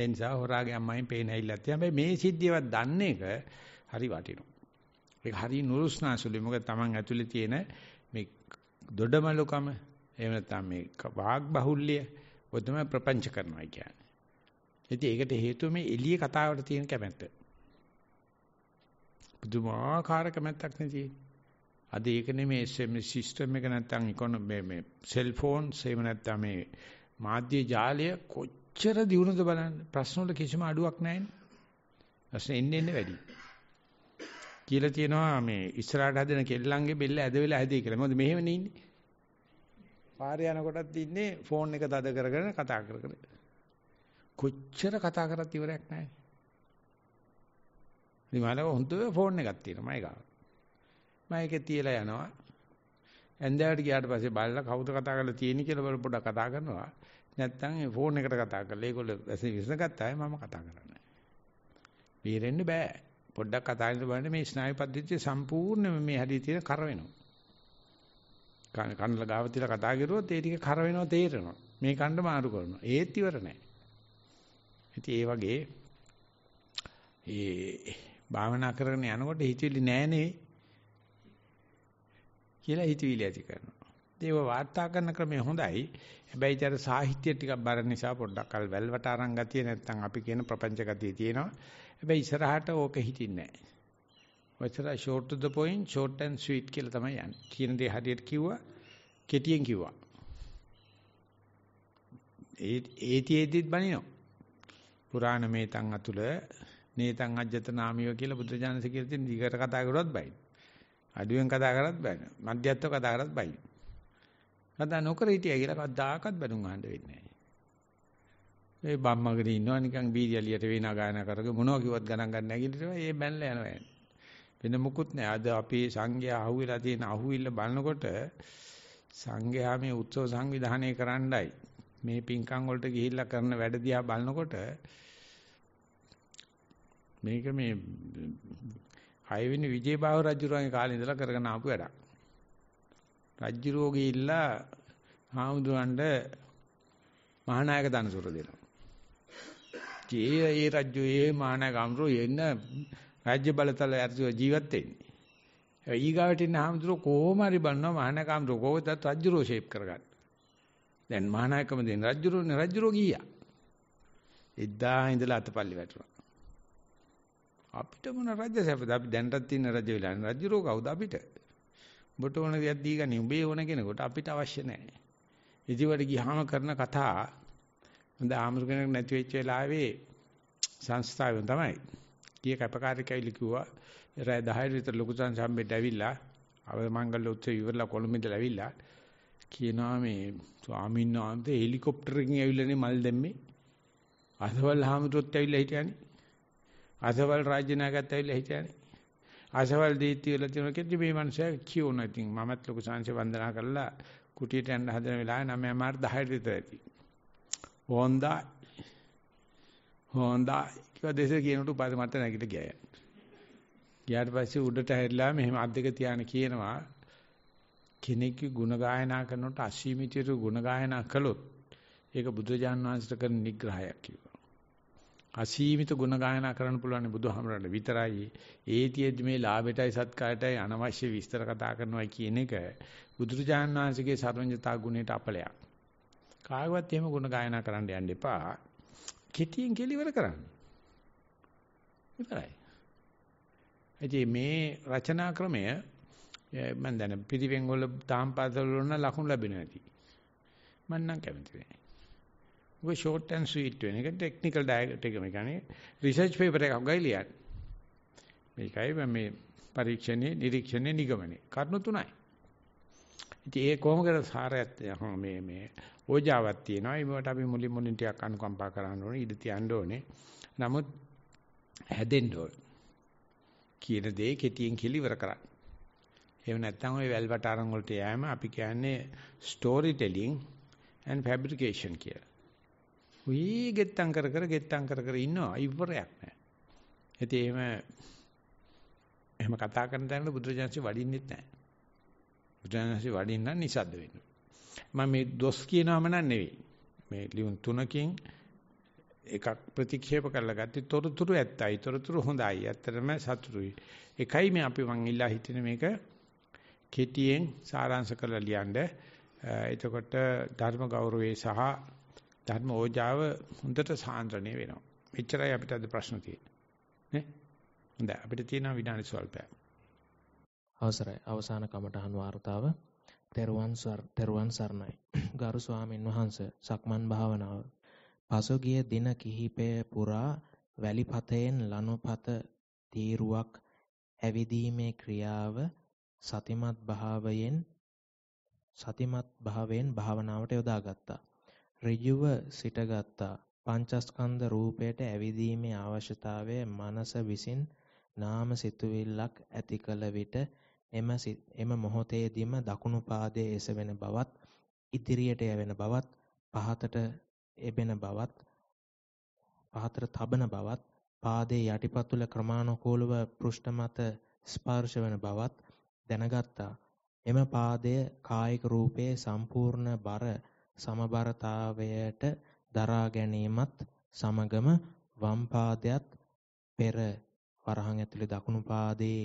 ඒ නිසා හොරාගේ අම්මයින් පේන ඇවිල්ලා තියෙනවා. හැබැයි මේ සිද්ධියවත් දන්නේ එක හරි වටිනවා. ඒක හරි නුරුස්නාසුලි. මොකද Taman ඇතුලේ තියෙන මේ දොඩමලුකම එහෙම නැත්නම් මේ වාග් බහුල්‍ය ඔය තමයි ප්‍රපංච කරනවා කියන්නේ. ඉතින් ඒකට හේතුව මේ එළියේ කතාවට තියෙන කැමැත්ත. පුදුමාකාර කැමැත්තක් නෙදී. අද ඒක නෙමේ SMS සිස්ටම් එක නැත්නම් ඉකොන මේ මේ සෙල්ෆෝන් සේම නැත්නම් මේ මාධ්‍ය ජාලය කොච්චර දියුණුද බලන්න ප්‍රශ්න වල කිසිම අඩුවක් නැහැ නේ. ප්‍රශ්න එන්නේ එන්නේ වැඩි. කියලා තියෙනවා මේ ඉස්සරහට හදන කෙල්ලන්ගේ බෙල්ල ඇද වෙලා ඇදී කියලා. මොකද මෙහෙමනේ ඉන්නේ. පාරේ යනකොටත් ඉන්නේ ෆෝන් එක තද කරගෙන කතා කර කර. කොච්චර කතා කරත් ඉවරයක් නැහැ. ඉතින් මලව හොඳ ෆෝන් එකක් තියෙනවා මයි ගාව. මම ඒකේ තියලා යනවා. ඇන්දෑවට ගියාට පස්සේ බලලා කවුද කතා කරලා තියෙන්නේ කියලා බල පොඩ්ඩක් කතා කරනවා. නැත්තම් ඒ ෆෝන් එකට කතා කරලා ඒගොල්ලෝ විසඳගත්තාම මම කතා කරන්නේ. බේරෙන්න බෑ. පොඩ්ඩක් අතාරින්න බලන්න මේ ස්නායු පද්ධතිය සම්පූර්ණයෙන්ම මේ හැදී තියෙන කර වෙනවා. කන කනල ගාව තියලා කතා කරුවොත් ඒ ටික කර වෙනවා තේරෙනවා. මේ කණ්ඩ මාරු කරනවා. ඒත් ඉවර නැහැ. ඉතින් ඒ වගේ ඒ භාවනා කරගෙන යනකොට හිතවිලි නැහනේ කියලා හිතවිලි ඇති කරනවා. ඒව වාර්තා කරන ක්‍රමය හොඳයි. හැබැයි ඊට සාහිත්‍ය ටිකක් බර නිසා පොඩ්ඩක් අල් වැල්වට අරන් ගතිය නැත්තම් අපි කියන ප්‍රපංච ගතිය තියෙනවා. හැබැයි ඉස්සරහට ඕක හිටින්නේ නැහැ. ඔච්චර short to the point, short and sweet කියලා තමයි යන්නේ. කියන දේ හරියට කිව්වා, කෙටියෙන් කිව්වා. ඒ ඒතිෙදිත් බනිනවා. පුරාණ මේතන් අතුල නේතන් අජ්ජතනාමියෝ කියලා බුදුරජාණන් ශ්‍රී කියලා තියෙන දිගට කතා කරොත් බයි. අඩුවෙන් කතා කරත් බයි. මධ්‍යස්ත්ව කතා කරත් බයි. කතා නොකර හිටියයි කියලා කවදාකවත් බැනුම් අහන්න වෙන්නේ නැහැ. ඒ බම්මගෙන ඉන්නවා නිකන් බීරියලියට වේනා ගායනා කරගෙන මොනවා කිව්වත් ගණන් ගන්න නැගිටිනවා. ඒ බැනලා යනවා. වෙන මුකුත් නැහැ. අද අපේ සංඝයා අහුවෙලා තියෙන අහුවිල්ල බලනකොට සංඝයා මේ උත්සව සංවිධානය කරන්නයි මේ පින්කම් වලට ගිහිල්ලා කරන වැඩ දිහා බලනකොට මේක මේ හයවෙනි විජේබාහු රජුරන්ගේ කාලේ ඉඳලා කරගෙන ආපු වැඩක්. රජ්ජු රෝගේ ඉල්ලා හාමුදුරන්ට මහානායක දනසුර දෙනවා. ඒ ඒ රජ්ජු ඒ මහානායක අමරෝ එන්න රාජ්‍ය බලතල ඇතුළු ජීවත් වෙන්නේ. ඊගාවට ඉන්න හාමුදුරෝ කොහොම හරි බලනවා මහානායක අමරෝ කොහොමදත් රජ්ජු රෝ ෂේප් කරගන්න. දැන් මහානායකම දෙන රජ්ජු රෝනේ රජ්ජු රෝ ගියා. එදා ඉඳලා අතපල්ලි වැටුණා. අපිට මොන රජ සැපද අපි දැන්ටත් ඉන්න රජ වෙලා රජු රෝ කවුද අපිට? ඔබට ඕන දෙයක් දීගන්නේ උඹේ ඕන කෙනෙකුට අපිට අවශ්‍ය නැහැ. ඉදිවට ගියාම කරන කතා හොඳ ආමෘගෙනක් නැති වෙච්ච වෙලාවේ සංස්ථාවෙන් තමයි. කී කැපකාරකයිලි කිව්වා රෑ 10 විතර ලොකු සංසම්බෙට ඇවිල්ලා අවද මංගල උත්සව ඉවරලා කොළඹ ඉඳලා ඇවිල්ලා කියනවා මේ ස්වාමීන් වහන්සේ හෙලිකොප්ටරකින් ඇවිල්ලානේ මල් දැම්මේ. අසවල් හාමුදුරුවෝත් ඇවිල්ලා හිටියානේ. අසවල් රාජ්‍ය නායකත් ඇවිල්ලා හිටියානේ. අසවල් දීත්‍ය වෙලා තියෙනවා කියලා මේ මනුස්සයා කියුණා. ඉතින් මමත් ලොකු සංශය වන්දනා කරලා කුටියට යන්න හදන වෙලාවේ 9 මාර 10 විතර ඇති. හොන්දා හොන්දා කියලා දෙසේ කියනට උපාද මත නැගිට ගියා. ගියාට පස්සේ උඩට හැරිලා මෙහෙම අත් දෙක තියාන කියනවා කෙනෙක්ගේ ಗುಣ ගායනා කරනකොට අසීමිතයට ಗುಣ ගායනා කළොත් ඒක බුදුජාන් වහන්සේට කරන නිග්‍රහයක් කිව්වා. අසීමිත ගුණ ගායනා කරන්න පුළුවන් බුදුහාමරණ විතරයි. ඒතියෙදි මේ ලාභයටයි සත්කාරයටයි අනවශ්‍ය විස්තර කතා කරනවා කියන එක බුදුරජාන් වහන්සේගේ සර්වඥතා ගුණයට අපලයක්. කායවත් එහෙම ගුණ ගායනා කරන්න යන්න එපා. කෙටියෙන් කෙලිවර කරන්න. විතරයි. ඒ මේ රචනා ක්‍රමය මම දැන පිරිවෙන් වල තාම්පාතවල වුණා ලකුණු ලැබෙන්නේ නැති. මම නම් කැමති නෑ. ඔක ෂෝට් ඇන් ස්වීට් වෙන එක ටෙක්නිකල් ඩයග්‍රෑම් එක මේ කියන්නේ රිසර්ච් පේපර් එකක් ගයි ලියන්න. මේකයි මේ පරීක්ෂණේ නිරීක්ෂණේ නිගමනේ කරුණු තුනයි. ඉතින් ඒ කොහොම කරලා සාරයත් මේ මේ ඕජාවක් තියෙනවා. ඒකට අපි මුලින් මුලින් ටිකක් අනුකම්පා කරන්න ඕනේ, ඉඳ තියන්න ඕනේ. නමුත් හැදෙන්න ඕනේ. කියන දේ කෙටියෙන් කිලිවර කරන්න. එහෙම නැත්නම් ওই වැල්වට අරන් වලට යෑම අපි කියන්නේ ස්ටෝරි ටෙලිං and fabrication කියලා. උයි ගෙත්තම් කර කර ගෙත්තම් කර කර ඉන්නවා ඉවරයක් නැහැ. ඉතින් එහෙම එහෙම කතා කරන තැනට බුදුරජාණන්සේ වඩින්නෙත් නැහැ. බුදුරජාණන්සේ වඩින්න නිසද්ද වෙන්න. මම මේ දොස් කියනවම නෙවෙයි. මේ ලියුම් තුනකින් එකක් ප්‍රතික්ෂේප කරලා ගත්තේ තොරතුරු ඇත්තයි. තොරතුරු හොඳයි. ඇත්තටම සතුටුයි. එකයි මේ අපි මං ඉල්ලා හිටින මේක කෙටියෙන් සාරාංශ කරලා ලියන්න. එතකොට ධර්ම ගෞරවයේ සහ ධර්ම ඕජාව හොඳට සාන්ද්‍රණය වෙනවා. මෙච්චරයි අපිට අද ප්‍රශ්න තියෙන්නේ. නේ? හොඳයි අපිට තියෙනවා විනාඩි සල්පයක්. අවසරයි අවසාන කමටහන් වார்த்தාව. තෙරුවන් සර් තෙරුවන් සරණයි. ගරු ස්වාමීන් වහන්සේ සක්මන් භාවනාව. පසුගිය දින කිහිපය පුරා වැලිපතෙන් ලනුපත තීරුවක් ඇවිදීමේ ක්‍රියාව සතිමත් භාවයෙන් සතිමත් භාවයෙන් භාවනාවට යොදාගත්තා. ඍජුව සිටගත්තා. පංචස්කන්ධ රූපයට ඇවිදීමේ අවශ්‍යතාවය මනස විසින් නාම සිතුවිල්ලක් ඇති කල විට එම එම මොහොතේදීම දකුණු පාදයේ එසවෙන බවත් ඉදිරියට යැවෙන බවත් පහතට එබෙන බවත් පහතට තබන බවත් පාදයේ යටිපතුල ක්‍රමානුකූලව පෘෂ්ඨ මත ස්පර්ශ වන බවත් දැනගත්තා. එම පාදය කායික රූපයේ සම්පූර්ණ බර සමබරතාවයට දරා ගැනීමත් සමගම වම් පාදයට පෙර වරහන් ඇතුලේ දකුණු පාදයේ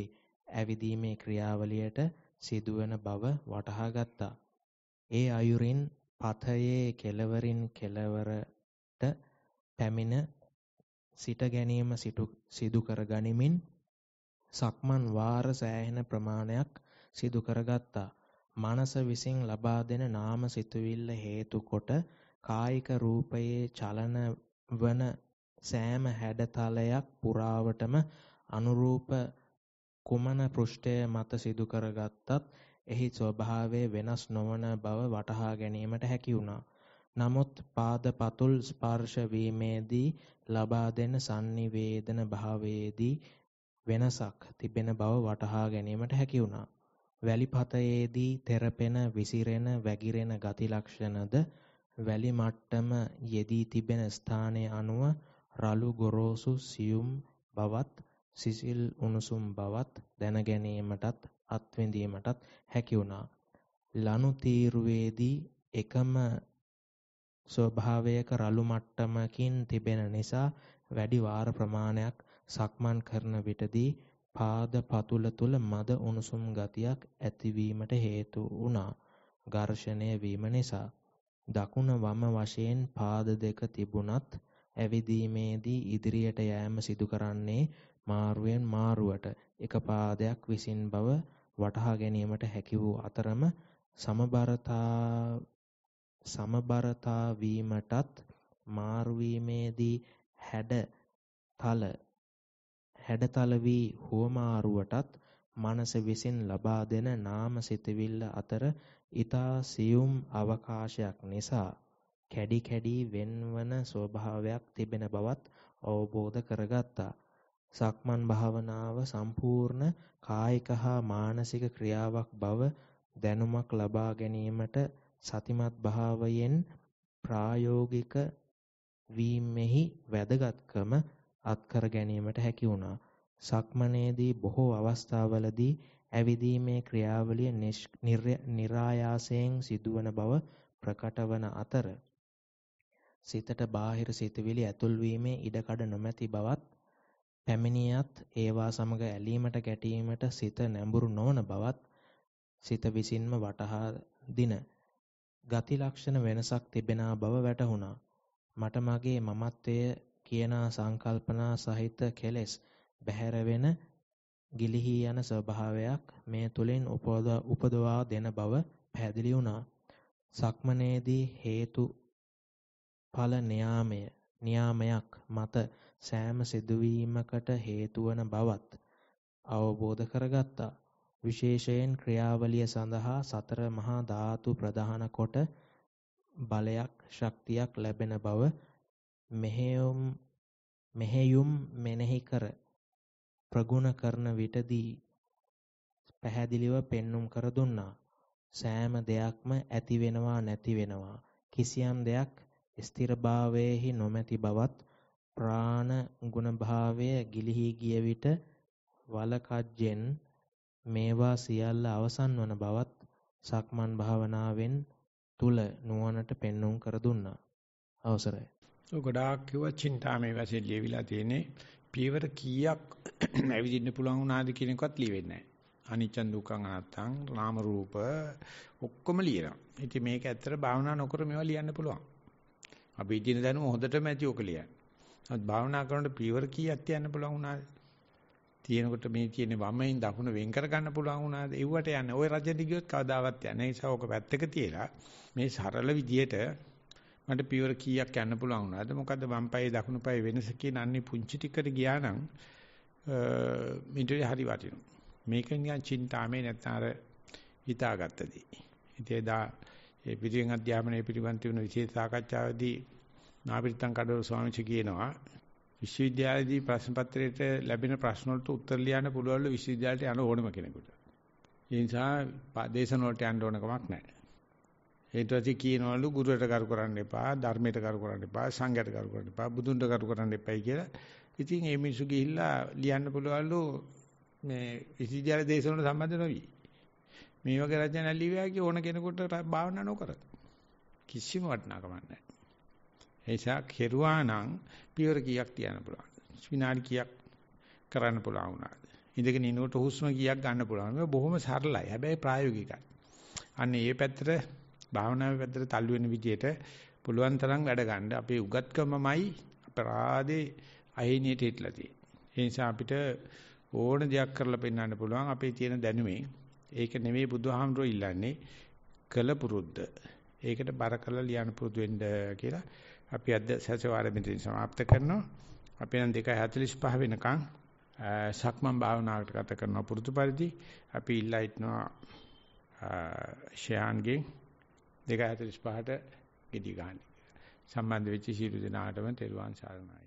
ඇවිදීමේ ක්‍රියාවලියට සිදුවන බව වටහා ගත්තා. ඒ අයුරින් පතයේ කෙලවරින් කෙලවරට පැමිණ සිට ගැනීම සිදු කර ගනිමින් සක්මන් වාර සෑහෙන ප්‍රමාණයක් සිදු කරගත්තා. මනස විසින් ලබා දෙන නාම සිතුවිල්ල හේතු කොට කායික රූපයේ චලන වන සෑම හැඩතලයක් පුරාවටම අනුරූප කුමන පෘෂ්ඨය මත සිදු කරගත්තත් එහි ස්වභාවය වෙනස් නොවන බව වටහා ගැනීමට හැකි වුණා. නමුත් පාදපතුල් ස්පර්ශ වීමේදී ලබා දෙන sannivedana භාවයේදී වෙනසක් තිබෙන බව වටහා ගැනීමට හැකි වුණා. වැලිපතයේදී තෙරපෙන විසිරෙන වැగిරෙන ගති ලක්ෂණද වැලි මට්ටම යෙදී තිබෙන ස්ථානයේ අනුව රළු ගොරෝසු සියුම් බවත් සිසිල් උණුසුම් බවත් දැන ගැනීමටත් අත්විඳීමටත් හැකි වුණා. ලනු තීරුවේදී එකම ස්වභාවයක රළු මට්ටමකින් තිබෙන නිසා වැඩි වාර ප්‍රමාණයක් සක්මන් කරන විටදී පාද පතුල තුල මද උණුසුම් ගතියක් ඇතිවීමට හේතු වුණා. ඝර්ෂණය වීම නිසා දකුණ වම වශයෙන් පාද දෙක තිබුණත් ඇවිදීමේදී ඉදිරියට යෑම සිදු කරන්නේ මාරුවෙන් මාරුවට එක පාදයක් විසින් බව වටහා ගැනීමට හැකි වූ අතරම සමබරතා සමබරතා වීමටත් මාරු වීමේදී හැඩ තල හැඩතල වී හුවමාරුවටත් මනස විසින් ලබා දෙන නාම සිතවිල්ල අතර ඊතා සියුම් අවකාශයක් නිසා කැඩි කැඩි වෙන්වන ස්වභාවයක් තිබෙන බවත් අවබෝධ කරගත්තා. සක්මන් භාවනාව සම්පූර්ණ කායික හා මානසික ක්‍රියාවක් බව දැනුමක් ලබා ගැනීමට සතිමත් භාවයෙන් ප්‍රායෝගික වීමෙහි වැදගත්කම අත්කර ගැනීමට හැකි වුණා. සක්මනේදී බොහෝ අවස්ථාවලදී ඇවිදීමේ ක්‍රියාවලිය નિરાයාසයෙන් සිදුවන බව ප්‍රකටවන අතර සිතට බාහිර සිතුවිලි ඇතුල් වීමේ ඉඩකඩ නොමැති බවත් පැමිණියත් ඒවා සමග ඇලීමට ගැටීමට සිත නැඹුරු නොවන බවත් සිත විසින්ම වටහා දින ගති ලක්ෂණ වෙනසක් තිබෙනා බව වැටහුණා. මට මගේ මමත්වයේ කියනා සංකල්පනා සහිත කෙලෙස් බැහැර වෙන ගිලිහි යන ස්වභාවයක් මේ තුලින් උපදවා දෙන බව පැහැදිලි වුණා. සක්මනේදී හේතු ඵල න්‍යාමය න්‍යාමයක් මත සෑම සිදුවීමකට හේතුවන බවත් අවබෝධ කරගත්තා. විශේෂයෙන් ක්‍රියාවලිය සඳහා සතර මහා ධාතු ප්‍රධාන කොට බලයක් ශක්තියක් ලැබෙන බව මෙහෙයුම් මෙහෙයුම් මෙනෙහි කර ප්‍රගුණ කරන විටදී පැහැදිලිව පෙන්눔 කර දුන්නා සෑම දෙයක්ම ඇති වෙනවා නැති වෙනවා කිසියම් දෙයක් ස්ථිරභාවයේහි නොමැති බවත් ප්‍රාණ ගුණභාවය ගිලිහි ගිය විට වලකජ්ජෙන් මේවා සියල්ල අවසන් වන බවත් සක්මන් භාවනාවෙන් තුල නුවණට පෙන්눔 කර දුන්නා අවසරයි તો ගොඩාක් කිව්වා චින්තාමේ වශයෙන් ලියවිලා තියෙන්නේ පියවර කීයක් ඇවිදින්න පුළුවන් වුණාද කියන එකවත් ලියෙන්නේ නැහැ. අනිච්චන් දුක්ඛං අනත්තං නාම රූප ඔක්කොම ලියනවා. ඉතින් මේක ඇත්තට භාවනා නොකර මේවා ලියන්න පුළුවන්. අපි ඉදින දැනුම හොඳටම ඇති ඔක ලියන්න. නමුත් භාවනා කරනකොට පියවර කීයක් තියන්න පුළුවන් වුණාද? තියෙනකොට මේ තියෙන වමෙන් දකුණ වෙන් කර ගන්න පුළුවන් වුණාද? එව්වට යන්නේ. ওই රජෙදි ගියොත් කවදාවත් යන්නේ. ඒ නිසා ඕක පැත්තක තියලා මේ සරල විදියට මට පියවර කීයක් යන්න පුළුවන් වුණාද? මොකද්ද වම් පායේ දකුණු පායේ වෙනස කියන අන්නේ පුංචි ටිකට ගියා නම් මිටරේ හරි වටිනවා. මේක නිකන් චින්තාමේ නැත්නම් අර හිතාගත්ත දේ. ඉතින් දා ඒ පිටින් අධ්‍යාපනයේ පිළිබඳ තිබුණු විශේෂ සාකච්ඡාවේදී නාපිරිතං කඩවල ස්වාමීන් කියනවා විශ්වවිද්‍යාලයේදී ප්‍රශ්න පත්‍රයට ලැබෙන ප්‍රශ්න වලට උත්තර ලියන්න පුළුවන්ලු විශ්වවිද්‍යාලයට යන ඕනම කෙනෙකුට. ඒ නිසා දේශන වලට යන්න ඕන කමක් නැහැ. ඊට පස්සේ කියනවලු ගුරුවරට කරු කරන්න එපා, ධර්මයට කරු කරන්න එපා, සංඝයට කරු කරන්න එපා, බුදුන්ට කරු කරන්න එපායි කියලා. ඉතින් මේ මිනිස්සු ගිහිල්ලා ලියන්න පුළුවන්ලු මේ විශ්වවිද්‍යාල දේශනවල සම්බන්ධ නොවි. මේ වගේ රචනා ලිව්වාගේ ඕන කෙනෙකුට භාවනා නොකර කිසිම වටිනාකමක් නැහැ. ඒ නිසා කෙරුවා නම් පියවර කීයක් තියන්න පුළුවන්. විනාඩි කීයක් කරන්න පුළුවන් වුණාද? ඉඳගෙන ඉනකොට හුස්ම කීයක් ගන්න පුළුවන්. මේ බොහොම සරලයි. හැබැයි ප්‍රායෝගිකයි. අන්න ඒ පැත්තට භාවනාවේ පැත්තට තල්ලු වෙන විදියට පුළුවන් තරම් වැඩ ගන්න. අපේ උගත්කමමයි අපරාධේ අහිණියට හිටලා තියෙන්නේ. ඒ නිසා අපිට ඕන දෙයක් කරලා පෙන්වන්න පුළුවන් අපේ තියෙන දැනුමෙන්. ඒක නෙමෙයි බුදුහාමුදුරුවෝ ඉල්ලන්නේ කළ පුරුද්ද. ඒකට බර කරලා ලියන්න පුරුදු වෙන්න කියලා අපි අද සැසවාර මෙතන સમાપ્ત කරනවා. අපි නම් 2:45 වෙනකන් සක්මන් භාවනාවකට ගත කරන පුරුදු පරිදි අපි ඉල්ලා ඉන්නවා ෂයාන්ගේ 2:45ට ගෙඩි ගන්න. සම්බන්ධ වෙච්ච ශීල දෙනාටම තෙරුවන් සරණයි.